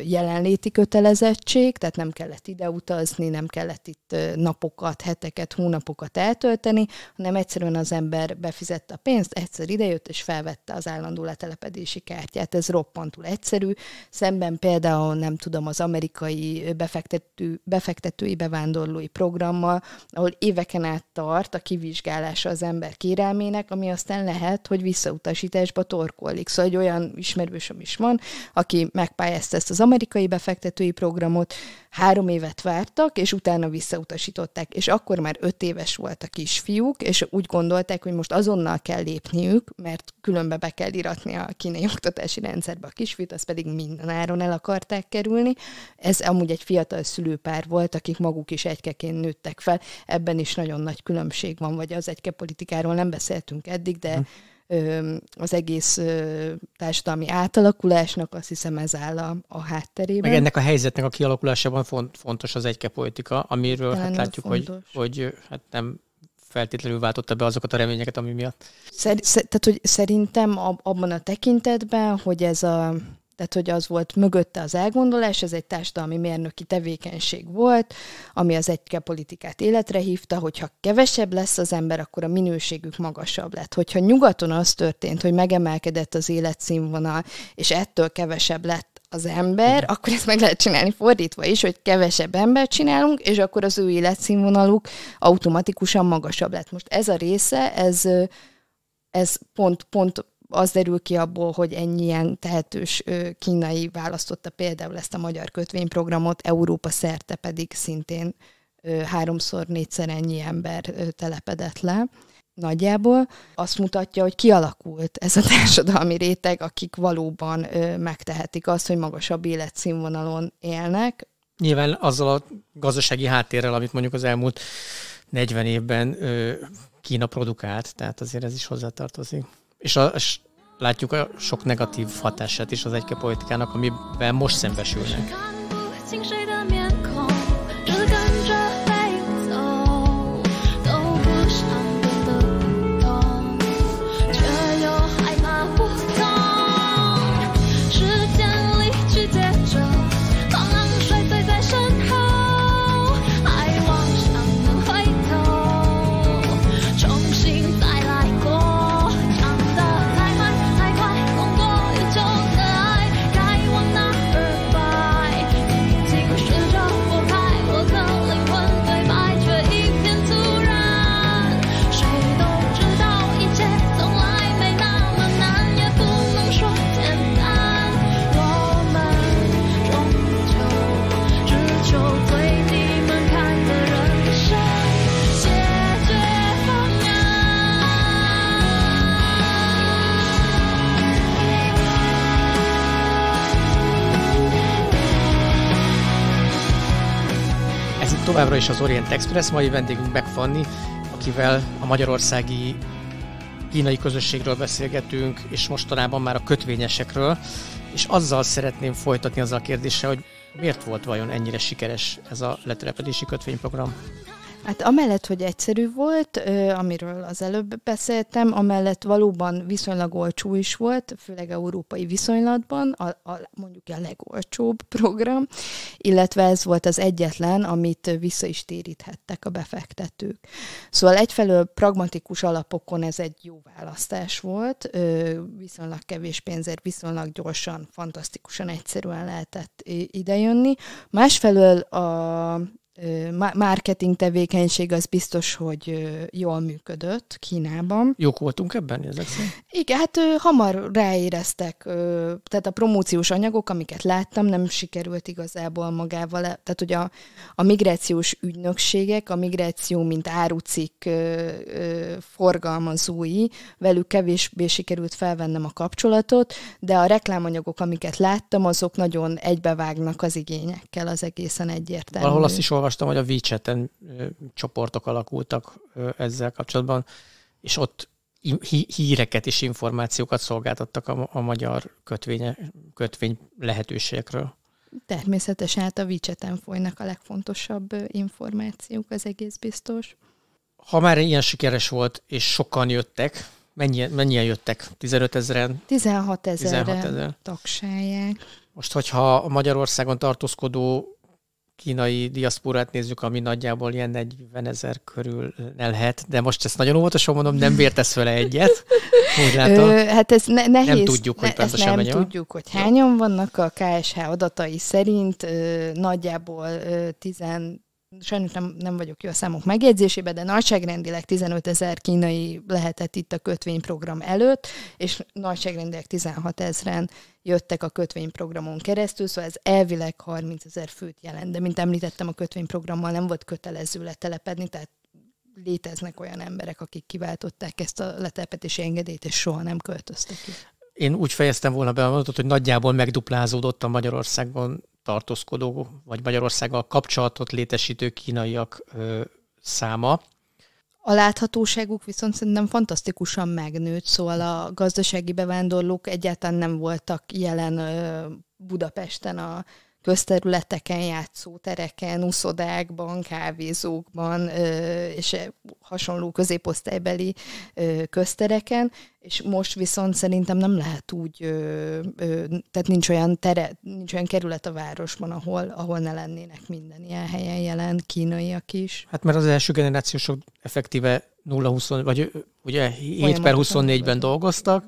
jelenléti kötelezettség, tehát nem kellett ide utazni, nem kellett itt napokat, heteket, hónapokat eltölteni, hanem egyszerűen az ember befizette a pénzt, egyszer idejött és felvette az állandó letelepedési kártyát. Ez roppantul egyszerű, szemben például nem tudom, az amerikai befektető, befektetői bevándorlói programmal, ahol éveken át tart a kivizsgálása az ember kérelmének, ami aztán lehet, hogy visszautasításba torkollik. Szóval egy olyan ismerősöm is van, aki megpályázta ezt az amerikai befektetői programot, három évet vártak, és utána visszautasították. És akkor már öt éves volt a kisfiúk, és úgy gondolták, hogy most azonnal kell lépniük, mert különbe be kell iratni a kínai <laughs> oktatási rendszerbe a kisfiút, azt pedig minden áron el akarták kerülni. Ez amúgy egy fiatal szülőpár volt, akik maguk is egykeként nőttek fel. Ebben is nagyon nagy különbség van, vagy az egyke politikáról nem beszéltünk eddig, de hm az egész társadalmi átalakulásnak, azt hiszem ez áll a, a hátterében. Meg ennek a helyzetnek a kialakulásában fontos az politika, amiről hát látjuk, hogy, hogy hát nem feltétlenül váltotta be azokat a reményeket, ami miatt. Szer, szer, tehát, hogy szerintem abban a tekintetben, hogy ez a tehát, hogy az volt mögötte az elgondolás, ez egy társadalmi mérnöki tevékenység volt, ami az egyke politikát életre hívta, hogyha kevesebb lesz az ember, akkor a minőségük magasabb lett. Hogyha nyugaton az történt, hogy megemelkedett az életszínvonal, és ettől kevesebb lett az ember, akkor ezt meg lehet csinálni fordítva is, hogy kevesebb embert csinálunk, és akkor az ő életszínvonaluk automatikusan magasabb lett. Most ez a része, ez, ez pont, pont az derül ki abból, hogy ennyien tehetős kínai választotta például ezt a magyar kötvényprogramot, Európa szerte pedig szintén háromszor, négyszer ennyi ember telepedett le nagyjából. Azt mutatja, hogy kialakult ez a <laughs> társadalmi réteg, akik valóban megtehetik azt, hogy magasabb életszínvonalon élnek. Nyilván azzal a gazdasági háttérrel, amit mondjuk az elmúlt 40 évben Kína produkált, tehát azért ez is hozzátartozik és, a, és látjuk a sok negatív hatását is az egyke politikának, amiben most szembesülnek. és az Orient Express. Mai vendégünk Beck Fanny, akivel a magyarországi kínai közösségről beszélgetünk, és mostanában már a kötvényesekről, és azzal szeretném folytatni azzal a kérdéssel, hogy miért volt vajon ennyire sikeres ez a letelepedési kötvényprogram? Hát amellett, hogy egyszerű volt, amiről az előbb beszéltem, amellett valóban viszonylag olcsó is volt, főleg európai viszonylatban, a, a, mondjuk a legolcsóbb program, illetve ez volt az egyetlen, amit vissza is téríthettek a befektetők. Szóval egyfelől pragmatikus alapokon ez egy jó választás volt, viszonylag kevés pénzért, viszonylag gyorsan, fantasztikusan egyszerűen lehetett idejönni. Másfelől a marketing tevékenység az biztos, hogy jól működött Kínában. Jók voltunk ebben ezek Igen, hát hamar ráéreztek, tehát a promóciós anyagok, amiket láttam, nem sikerült igazából magával, tehát hogy a, a migrációs ügynökségek, a migráció mint árucik forgalmazói, velük kevésbé sikerült felvennem a kapcsolatot, de a reklámanyagok, amiket láttam, azok nagyon egybevágnak az igényekkel, az egészen egyértelmű. Valahol azt is olvastam, hogy a wechat csoportok alakultak ezzel kapcsolatban, és ott híreket és információkat szolgáltattak a, magyar kötvénye, kötvény lehetőségekről. Természetesen hát a wechat folynak a legfontosabb információk, az egész biztos. Ha már ilyen sikeres volt, és sokan jöttek, mennyien, mennyien jöttek? 15 ezeren? 16 ezeren 16 tagsáják. Most, hogyha a Magyarországon tartózkodó kínai diaszporát nézzük, ami nagyjából ilyen 40 ezer körül lehet, de most ezt nagyon óvatosan mondom, nem bértesz vele egyet. Úgy látom. Ö, hát ez ne- nehéz. Nem tudjuk, hogy ne, pontosan nem mennyi tudjuk, hogy hányan vannak a KSH adatai szerint, ö, nagyjából ö, 10 sajnos nem, nem vagyok jó a számok megjegyzésébe, de nagyságrendileg 15 ezer kínai lehetett itt a kötvényprogram előtt, és nagyságrendileg 16 ezeren jöttek a kötvényprogramon keresztül, szóval ez elvileg 30 ezer főt jelent, de mint említettem, a kötvényprogrammal nem volt kötelező letelepedni, tehát léteznek olyan emberek, akik kiváltották ezt a letelepedési engedélyt, és soha nem költöztek ki. Én úgy fejeztem volna be a mondatot, hogy nagyjából megduplázódott a Magyarországon tartózkodó, vagy Magyarországgal kapcsolatot létesítő kínaiak ö, száma. A láthatóságuk viszont szerintem fantasztikusan megnőtt, szóval a gazdasági bevándorlók egyáltalán nem voltak jelen Budapesten a közterületeken, játszótereken, uszodákban, kávézókban és e, hasonló középosztálybeli köztereken, és most viszont szerintem nem lehet úgy, tehát nincs olyan, tere, nincs olyan kerület a városban, ahol, ahol ne lennének minden ilyen helyen jelen kínaiak is. Hát mert az első generációsok effektíve 0-20, vagy ugye 7 per 24-ben dolgoztak,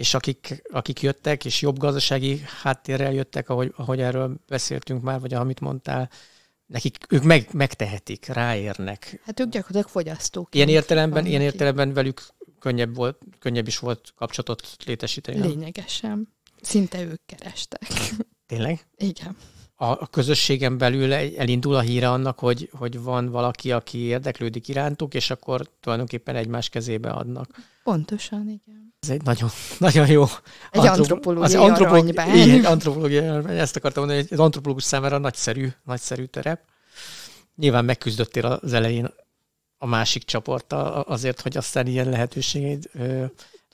és akik, akik jöttek, és jobb gazdasági háttérrel jöttek, ahogy, ahogy erről beszéltünk már, vagy amit mondtál, nekik, ők meg, megtehetik, ráérnek. Hát ők gyakorlatilag fogyasztók. Ilyen értelemben, ilyen értelemben velük könnyebb, volt, könnyebb is volt kapcsolatot létesíteni. Nem? Lényegesen. Szinte ők kerestek. <laughs> Tényleg? Igen. A, a közösségen belül elindul a híre annak, hogy, hogy van valaki, aki érdeklődik irántuk, és akkor tulajdonképpen egymás kezébe adnak. Pontosan, igen. Ez egy nagyon, <laughs> nagyon jó. Egy antropológiai az antropológiai, <laughs> Igen, antropológiai Ezt akartam mondani, hogy az antropológus számára nagyszerű, nagyszerű terep. Nyilván megküzdöttél az elején a másik csoporttal azért, hogy aztán ilyen lehetőségeid ö,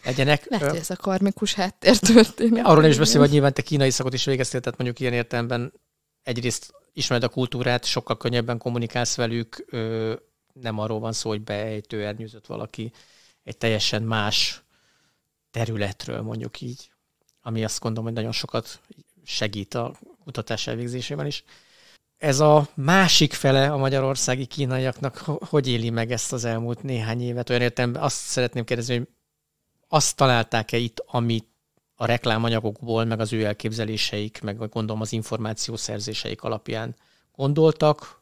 legyenek. Lehet, hogy ez a karmikus háttér történik. Arról nem is beszélve, hogy nyilván te kínai szakot is végeztél, tehát mondjuk ilyen értelemben egyrészt ismered a kultúrát, sokkal könnyebben kommunikálsz velük, ö, nem arról van szó, hogy beejtő, ernyőzött valaki egy teljesen más területről mondjuk így, ami azt gondolom, hogy nagyon sokat segít a kutatás elvégzésében is. Ez a másik fele a magyarországi kínaiaknak, hogy éli meg ezt az elmúlt néhány évet? Olyan értem, azt szeretném kérdezni, hogy azt találták-e itt, amit a reklámanyagokból, meg az ő elképzeléseik, meg gondolom az információszerzéseik alapján gondoltak,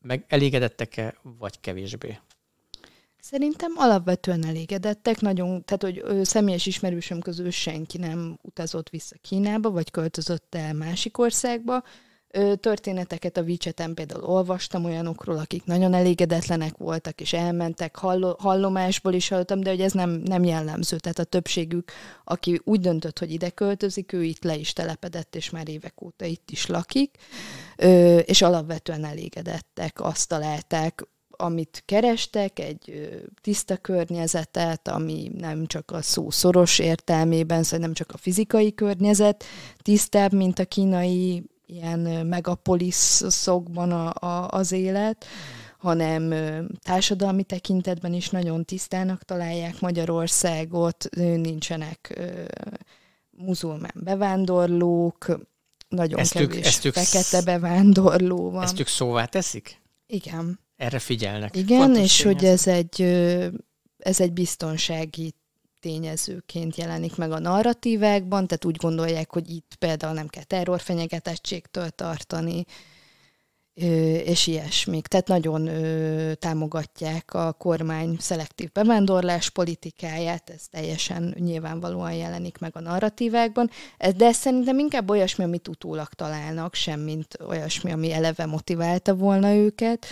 meg elégedettek-e, vagy kevésbé? Szerintem alapvetően elégedettek, nagyon, tehát hogy ő, személyes ismerősöm közül senki nem utazott vissza Kínába, vagy költözött el másik országba. Ö, történeteket a Vicseten például olvastam olyanokról, akik nagyon elégedetlenek voltak, és elmentek, hall- hallomásból is hallottam, de hogy ez nem, nem jellemző. Tehát a többségük, aki úgy döntött, hogy ide költözik, ő itt le is telepedett, és már évek óta itt is lakik, ö, és alapvetően elégedettek, azt találták, amit kerestek, egy tiszta környezetet, ami nem csak a szó szoros értelmében, szóval nem csak a fizikai környezet tisztább, mint a kínai ilyen megapoliszokban a, a, az élet, hanem társadalmi tekintetben is nagyon tisztának találják Magyarországot, nincsenek muzulmán bevándorlók, nagyon ezt kevés ők, ezt ők, bevándorló van. Ezt ők szóvá teszik? Igen erre figyelnek. Igen, Fontos és tényező. hogy ez egy, ez egy biztonsági tényezőként jelenik meg a narratívákban, tehát úgy gondolják, hogy itt például nem kell terrorfenyegetettségtől tartani, és ilyesmik. Tehát nagyon támogatják a kormány szelektív bevándorlás politikáját, ez teljesen nyilvánvalóan jelenik meg a narratívákban, de ez szerintem inkább olyasmi, amit utólag találnak, sem mint olyasmi, ami eleve motiválta volna őket.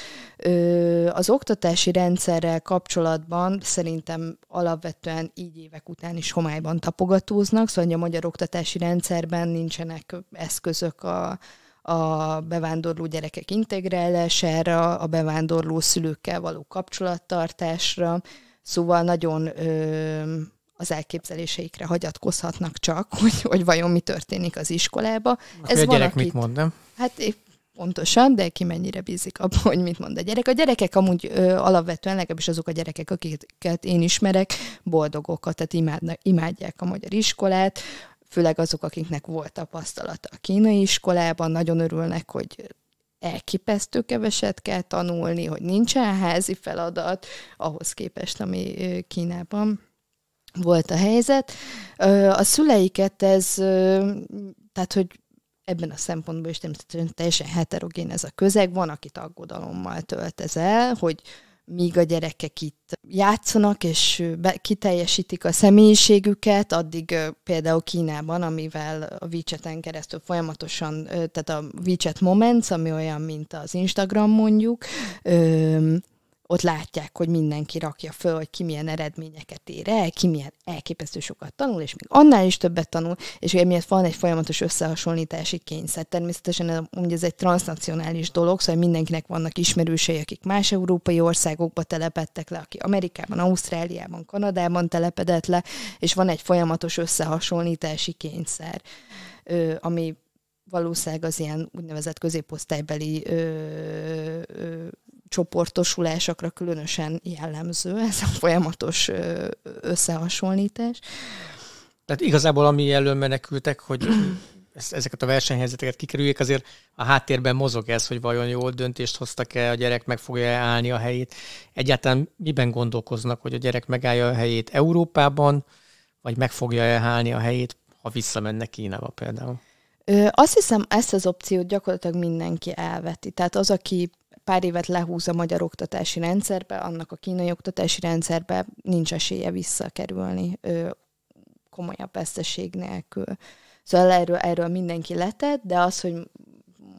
Az oktatási rendszerrel kapcsolatban szerintem alapvetően így évek után is homályban tapogatóznak, szóval a magyar oktatási rendszerben nincsenek eszközök a a bevándorló gyerekek integrálására, a bevándorló szülőkkel való kapcsolattartásra, szóval nagyon ö, az elképzeléseikre hagyatkozhatnak csak, <laughs> hogy, hogy vajon mi történik az iskolába. Akkor Ez a gyerek valakit, mit mond, nem? Hát pontosan, de ki mennyire bízik abban, hogy mit mond a gyerek. A gyerekek amúgy ö, alapvetően, legalábbis azok a gyerekek, akiket én ismerek, boldogokat, tehát imádnak, imádják a magyar iskolát, főleg azok, akiknek volt tapasztalata a kínai iskolában, nagyon örülnek, hogy elképesztő keveset kell tanulni, hogy nincsen házi feladat ahhoz képest, ami Kínában volt a helyzet. A szüleiket ez, tehát hogy ebben a szempontból is teljesen heterogén ez a közeg, van, akit aggodalommal tölt ez el, hogy míg a gyerekek itt játszanak, és be, kiteljesítik a személyiségüket, addig például Kínában, amivel a wechat keresztül folyamatosan, tehát a WeChat Moments, ami olyan, mint az Instagram mondjuk, ott látják, hogy mindenki rakja föl, hogy ki milyen eredményeket ér el, ki milyen elképesztő sokat tanul, és még annál is többet tanul, és emiatt van egy folyamatos összehasonlítási kényszer. Természetesen ugye ez egy transnacionális dolog, szóval mindenkinek vannak ismerősei, akik más európai országokba telepedtek le, aki Amerikában, Ausztráliában, Kanadában telepedett le, és van egy folyamatos összehasonlítási kényszer, ami valószínűleg az ilyen úgynevezett középosztálybeli ö, ö, csoportosulásokra különösen jellemző ez a folyamatos összehasonlítás. Tehát igazából ami elől menekültek, hogy <clears throat> ezeket a versenyhelyzeteket kikerüljék, azért a háttérben mozog ez, hogy vajon jól döntést hoztak-e, a gyerek meg fogja állni a helyét. Egyáltalán miben gondolkoznak, hogy a gyerek megállja a helyét Európában, vagy meg fogja-e állni a helyét, ha visszamenne Kínába például? azt hiszem, ezt az opciót gyakorlatilag mindenki elveti. Tehát az, aki pár évet lehúz a magyar oktatási rendszerbe, annak a kínai oktatási rendszerbe nincs esélye visszakerülni ö, komolyabb veszteség nélkül. Szóval erről, erről mindenki letett, de az, hogy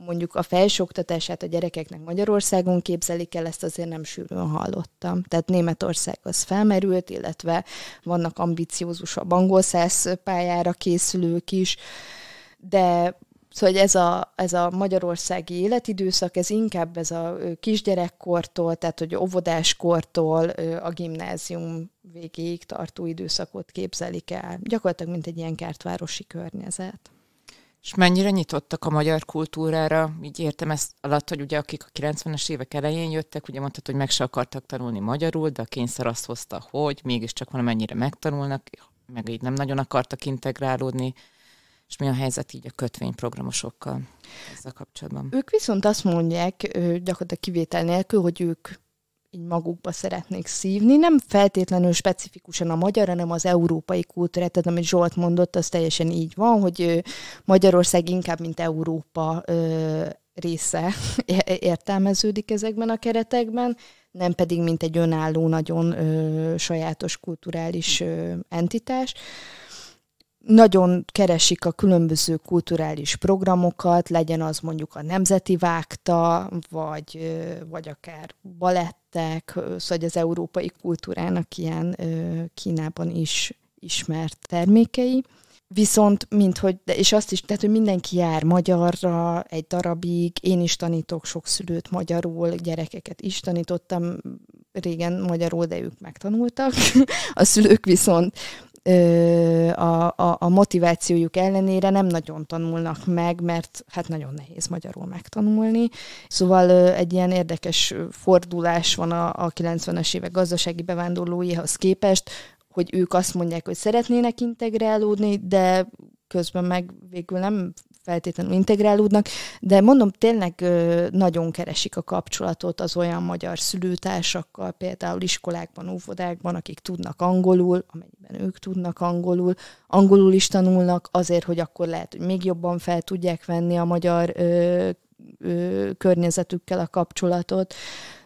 mondjuk a felsőoktatását a gyerekeknek Magyarországon képzelik el, ezt azért nem sűrűn hallottam. Tehát Németország az felmerült, illetve vannak ambiciózusabb angol pályára készülők is, de Szóval ez a, ez a magyarországi életidőszak, ez inkább ez a kisgyerekkortól, tehát hogy óvodáskortól a gimnázium végéig tartó időszakot képzelik el. Gyakorlatilag mint egy ilyen kertvárosi környezet. És mennyire nyitottak a magyar kultúrára? Így értem ezt alatt, hogy ugye akik a 90-es évek elején jöttek, ugye mondtad, hogy meg se akartak tanulni magyarul, de a kényszer azt hozta, hogy mégiscsak valamennyire megtanulnak, meg így nem nagyon akartak integrálódni és mi a helyzet így a kötvényprogramosokkal ezzel kapcsolatban. Ők viszont azt mondják, gyakorlatilag kivétel nélkül, hogy ők így magukba szeretnék szívni, nem feltétlenül specifikusan a magyar, hanem az európai kultúrát, tehát amit Zsolt mondott, az teljesen így van, hogy Magyarország inkább, mint Európa része <laughs> értelmeződik ezekben a keretekben, nem pedig mint egy önálló, nagyon sajátos kulturális entitás nagyon keresik a különböző kulturális programokat, legyen az mondjuk a nemzeti vágta, vagy, vagy akár balettek, szóval az európai kultúrának ilyen Kínában is ismert termékei. Viszont, mint hogy, és azt is, tehát, hogy mindenki jár magyarra egy darabig, én is tanítok sok szülőt magyarul, gyerekeket is tanítottam régen magyarul, de ők megtanultak. <laughs> A szülők viszont a, a, a motivációjuk ellenére nem nagyon tanulnak meg, mert hát nagyon nehéz magyarul megtanulni. Szóval egy ilyen érdekes fordulás van a, a 90-es évek gazdasági bevándorlóihoz képest, hogy ők azt mondják, hogy szeretnének integrálódni, de közben meg végül nem feltétlenül integrálódnak, de mondom, tényleg nagyon keresik a kapcsolatot az olyan magyar szülőtársakkal, például iskolákban, óvodákban, akik tudnak angolul, amennyiben ők tudnak angolul, angolul is tanulnak, azért, hogy akkor lehet, hogy még jobban fel tudják venni a magyar ö, ö, környezetükkel a kapcsolatot.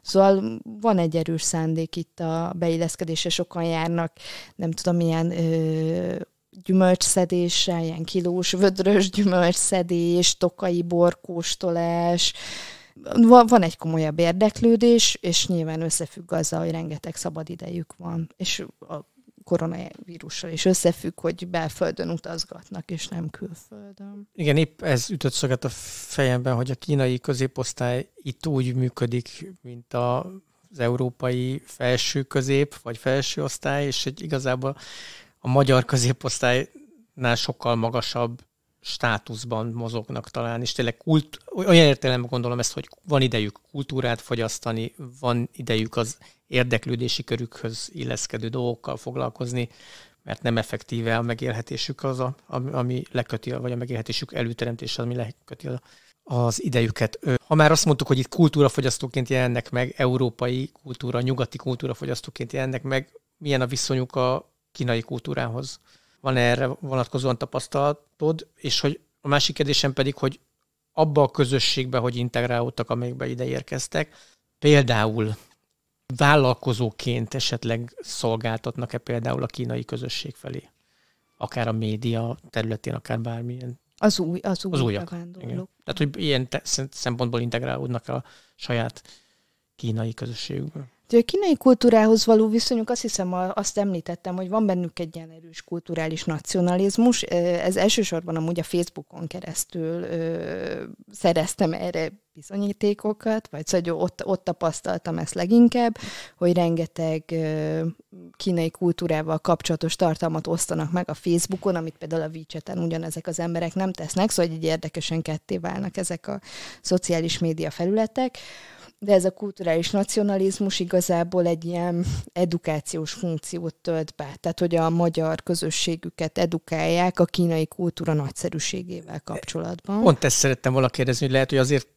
Szóval van egy erős szándék itt a beilleszkedésre, sokan járnak, nem tudom, milyen ö, gyümölcsszedéssel, ilyen kilós vödrös gyümölcsszedés, tokai borkóstolás, van egy komolyabb érdeklődés, és nyilván összefügg azzal, hogy rengeteg szabad idejük van, és a koronavírussal is összefügg, hogy belföldön utazgatnak, és nem külföldön. Igen, épp ez ütött szokat a fejemben, hogy a kínai középosztály itt úgy működik, mint a az európai felső közép, vagy felső osztály, és egy igazából a magyar középosztálynál sokkal magasabb státuszban mozognak talán, és tényleg kult, olyan értelemben gondolom ezt, hogy van idejük kultúrát fogyasztani, van idejük az érdeklődési körükhöz illeszkedő dolgokkal foglalkozni, mert nem effektíve a megélhetésük az, a, ami leköti, vagy a megélhetésük előteremtése, ami leköti az, az idejüket. Ha már azt mondtuk, hogy itt kultúrafogyasztóként jelennek meg, európai kultúra, nyugati kultúrafogyasztóként jelennek meg, milyen a viszonyuk a kínai kultúrához. Van erre vonatkozóan tapasztalatod, és hogy a másik kérdésem pedig, hogy abba a közösségbe, hogy integrálódtak, amelyikbe ide érkeztek, például vállalkozóként esetleg szolgáltatnak-e például a kínai közösség felé? Akár a média területén, akár bármilyen. Az új, az új az újak. Tehát, hogy ilyen te- szempontból integrálódnak a saját kínai közösségükbe a kínai kultúrához való viszonyuk, azt hiszem, azt említettem, hogy van bennük egy ilyen erős kulturális nacionalizmus. Ez elsősorban amúgy a Facebookon keresztül szereztem erre bizonyítékokat, vagy szóval ott, ott tapasztaltam ezt leginkább, hogy rengeteg kínai kultúrával kapcsolatos tartalmat osztanak meg a Facebookon, amit például a wechat ugyanezek az emberek nem tesznek, szóval így érdekesen ketté válnak ezek a szociális média felületek de ez a kulturális nacionalizmus igazából egy ilyen edukációs funkciót tölt be, tehát hogy a magyar közösségüket edukálják a kínai kultúra nagyszerűségével kapcsolatban. Pont ezt szerettem volna kérdezni, hogy lehet, hogy azért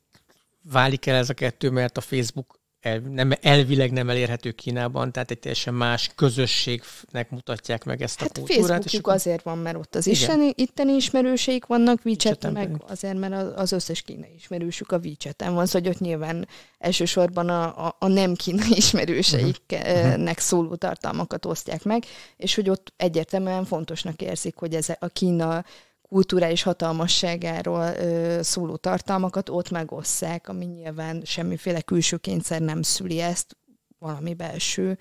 válik el ez a kettő, mert a Facebook el, nem, elvileg nem elérhető Kínában, tehát egy teljesen más közösségnek mutatják meg ezt hát a kultúrát. Facebookjuk és akkor... azért van, mert ott az igen. isteni, itteni ismerőseik vannak, WeChat meg pedig. azért, mert az összes kínai ismerősük a wechat van, szóval ott nyilván elsősorban a, a, a nem kínai ismerőseiknek mhm. szóló tartalmakat osztják meg, és hogy ott egyértelműen fontosnak érzik, hogy ez a Kína kulturális hatalmasságáról ö, szóló tartalmakat ott megosszák, ami nyilván semmiféle külső kényszer nem szüli ezt, valami belső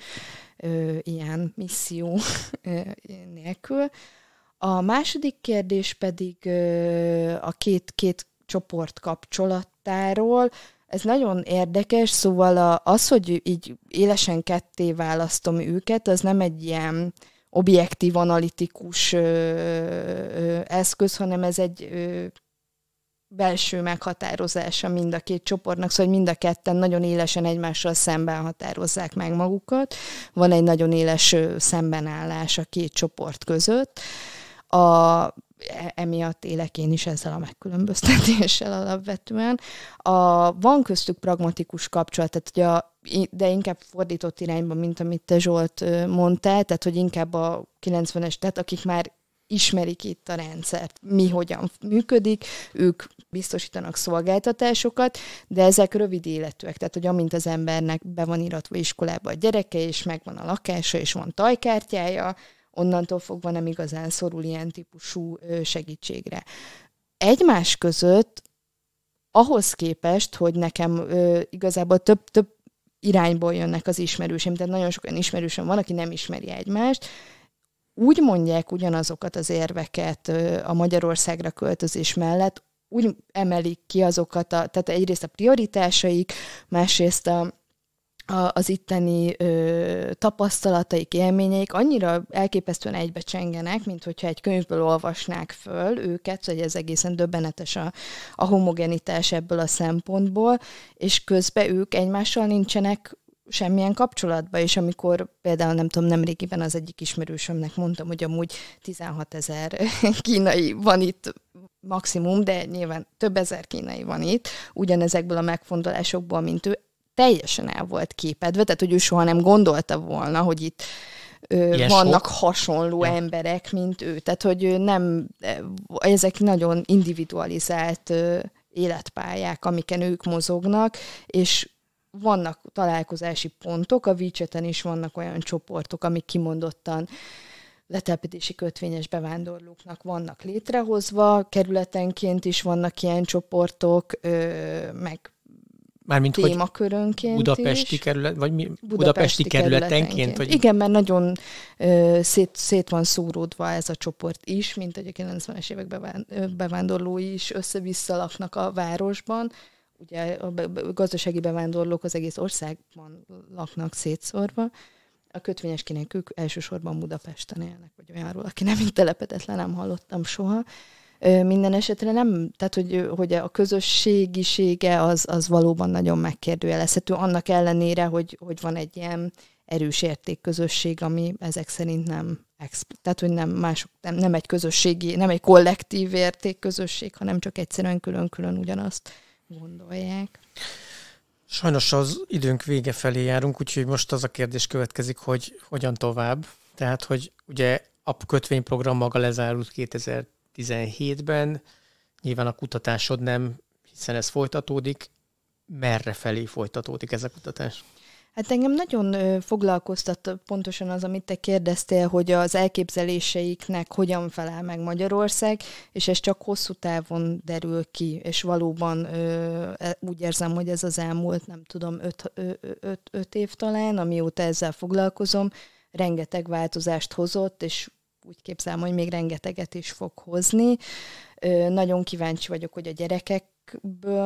ö, ilyen misszió ö, nélkül. A második kérdés pedig ö, a két, két csoport kapcsolattáról. Ez nagyon érdekes, szóval a, az, hogy így élesen ketté választom őket, az nem egy ilyen objektív, analitikus ö, ö, eszköz, hanem ez egy ö, belső meghatározása mind a két csoportnak, szóval mind a ketten nagyon élesen egymással szemben határozzák meg magukat. Van egy nagyon éles szembenállás a két csoport között. A E-, emiatt élek én is ezzel a megkülönböztetéssel alapvetően. A, van köztük pragmatikus kapcsolat, tehát hogy a, de inkább fordított irányba, mint amit te Zsolt mondtál, tehát hogy inkább a 90-es, tehát akik már ismerik itt a rendszert, mi hogyan működik, ők biztosítanak szolgáltatásokat, de ezek rövid életűek, tehát hogy amint az embernek be van iratva iskolába a gyereke, és megvan a lakása, és van tajkártyája, onnantól fogva nem igazán szorul ilyen típusú segítségre. Egymás között ahhoz képest, hogy nekem ö, igazából több-több irányból jönnek az ismerősém, tehát nagyon sok olyan ismerősöm van, aki nem ismeri egymást, úgy mondják ugyanazokat az érveket ö, a Magyarországra költözés mellett, úgy emelik ki azokat, a, tehát egyrészt a prioritásaik, másrészt a, az itteni ö, tapasztalataik, élményeik annyira elképesztően egybecsengenek, mint hogyha egy könyvből olvasnák föl őket, hogy ez egészen döbbenetes a, a homogenitás ebből a szempontból, és közben ők egymással nincsenek semmilyen kapcsolatban, és amikor például nem tudom, nemrégiben az egyik ismerősömnek mondtam, hogy amúgy 16 ezer <laughs> kínai van itt maximum, de nyilván több ezer kínai van itt, ugyanezekből a megfontolásokból, mint ő, teljesen el volt képedve, tehát hogy ő soha nem gondolta volna, hogy itt ö, vannak sok. hasonló ja. emberek, mint ő. Tehát, hogy ő nem, e, ezek nagyon individualizált ö, életpályák, amiken ők mozognak, és vannak találkozási pontok, a Vícseten is vannak olyan csoportok, amik kimondottan letelepedési kötvényes bevándorlóknak vannak létrehozva, kerületenként is vannak ilyen csoportok, ö, meg Mármint, témakörönként Budapesti is. kerület, vagy mi? Budapesti, Budapesti kerületenként? kerületenként. Vagy... Igen, mert nagyon ö, szét, szét van szóródva ez a csoport is, mint hogy a 90-es évek bevándorlói is össze-vissza laknak a városban. Ugye a gazdasági bevándorlók az egész országban laknak szétszórva. A kötvényeskének ők elsősorban Budapesten élnek, vagy olyanról, aki nem telepedett le, nem hallottam soha minden esetre nem, tehát hogy, hogy a közösségisége az, az valóban nagyon megkérdőjelezhető, annak ellenére, hogy, hogy van egy ilyen erős értékközösség, ami ezek szerint nem, tehát hogy nem, mások, nem, nem egy közösségi, nem egy kollektív értékközösség, hanem csak egyszerűen külön-külön ugyanazt gondolják. Sajnos az időnk vége felé járunk, úgyhogy most az a kérdés következik, hogy hogyan tovább. Tehát, hogy ugye a kötvényprogram maga lezárult 2000 2017-ben. Nyilván a kutatásod nem, hiszen ez folytatódik. Merre felé folytatódik ez a kutatás? Hát engem nagyon foglalkoztat pontosan az, amit te kérdeztél, hogy az elképzeléseiknek hogyan felel meg Magyarország, és ez csak hosszú távon derül ki, és valóban e, úgy érzem, hogy ez az elmúlt, nem tudom, öt, öt, öt év talán, amióta ezzel foglalkozom, rengeteg változást hozott, és úgy képzelem, hogy még rengeteget is fog hozni. nagyon kíváncsi vagyok, hogy a gyerekek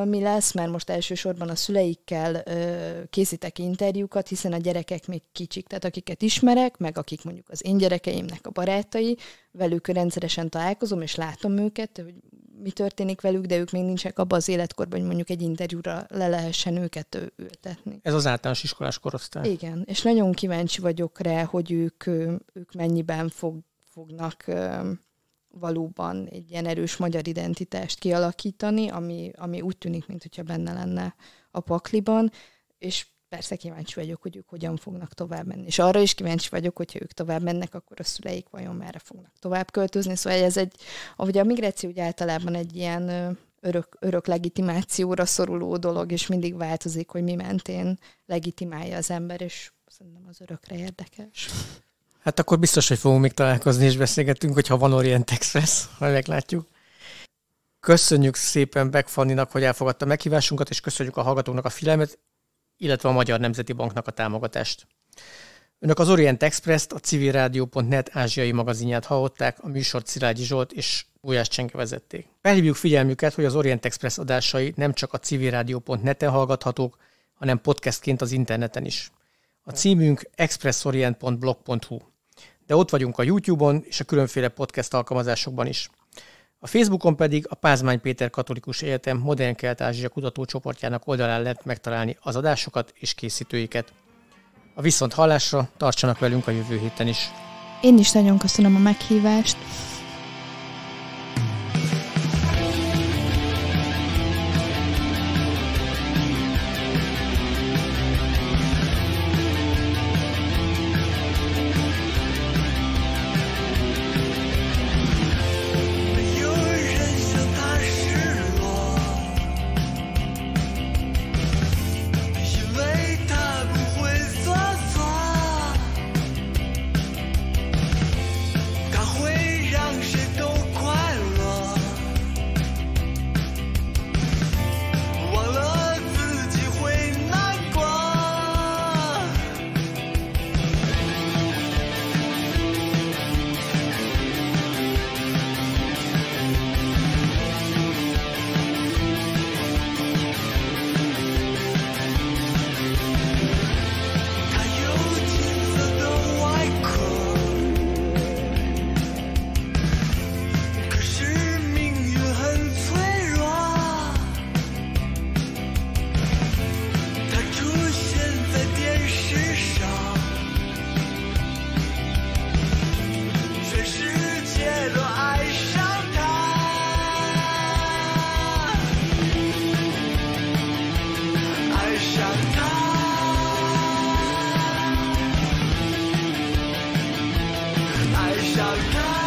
mi lesz, mert most elsősorban a szüleikkel ö, készítek interjúkat, hiszen a gyerekek még kicsik, tehát akiket ismerek, meg akik mondjuk az én gyerekeimnek a barátai, velük rendszeresen találkozom, és látom őket, hogy mi történik velük, de ők még nincsenek abban az életkorban, hogy mondjuk egy interjúra le lehessen őket ültetni. Ez az általános iskolás korosztály. Igen, és nagyon kíváncsi vagyok rá, hogy ők, ők mennyiben fog fognak valóban egy ilyen erős magyar identitást kialakítani, ami, ami úgy tűnik, mintha benne lenne a pakliban, és persze kíváncsi vagyok, hogy ők hogyan fognak tovább menni. És arra is kíváncsi vagyok, hogyha ők tovább mennek, akkor a szüleik vajon merre fognak tovább költözni. Szóval ez egy, ahogy a migráció ugye általában egy ilyen örök, örök legitimációra szoruló dolog, és mindig változik, hogy mi mentén legitimálja az ember, és szerintem az örökre érdekes. Hát akkor biztos, hogy fogunk még találkozni és beszélgetünk, hogyha van Orient Express, ha meglátjuk. Köszönjük szépen Beck hogy elfogadta meghívásunkat, és köszönjük a hallgatóknak a figyelmet, illetve a Magyar Nemzeti Banknak a támogatást. Önök az Orient Express-t, a civilrádió.net ázsiai magazinját hallották, a műsort Szilágyi Zsolt és Gulyás Csenke vezették. Felhívjuk figyelmüket, hogy az Orient Express adásai nem csak a civilrádió.net-en hallgathatók, hanem podcastként az interneten is. A címünk expressorient.blog.hu de ott vagyunk a YouTube-on és a különféle podcast alkalmazásokban is. A Facebookon pedig a Pázmány Péter Katolikus Egyetem Modern Kelet-Ázsia kutatócsoportjának oldalán lehet megtalálni az adásokat és készítőiket. A viszont hallásra tartsanak velünk a jövő héten is. Én is nagyon köszönöm a meghívást. shall come.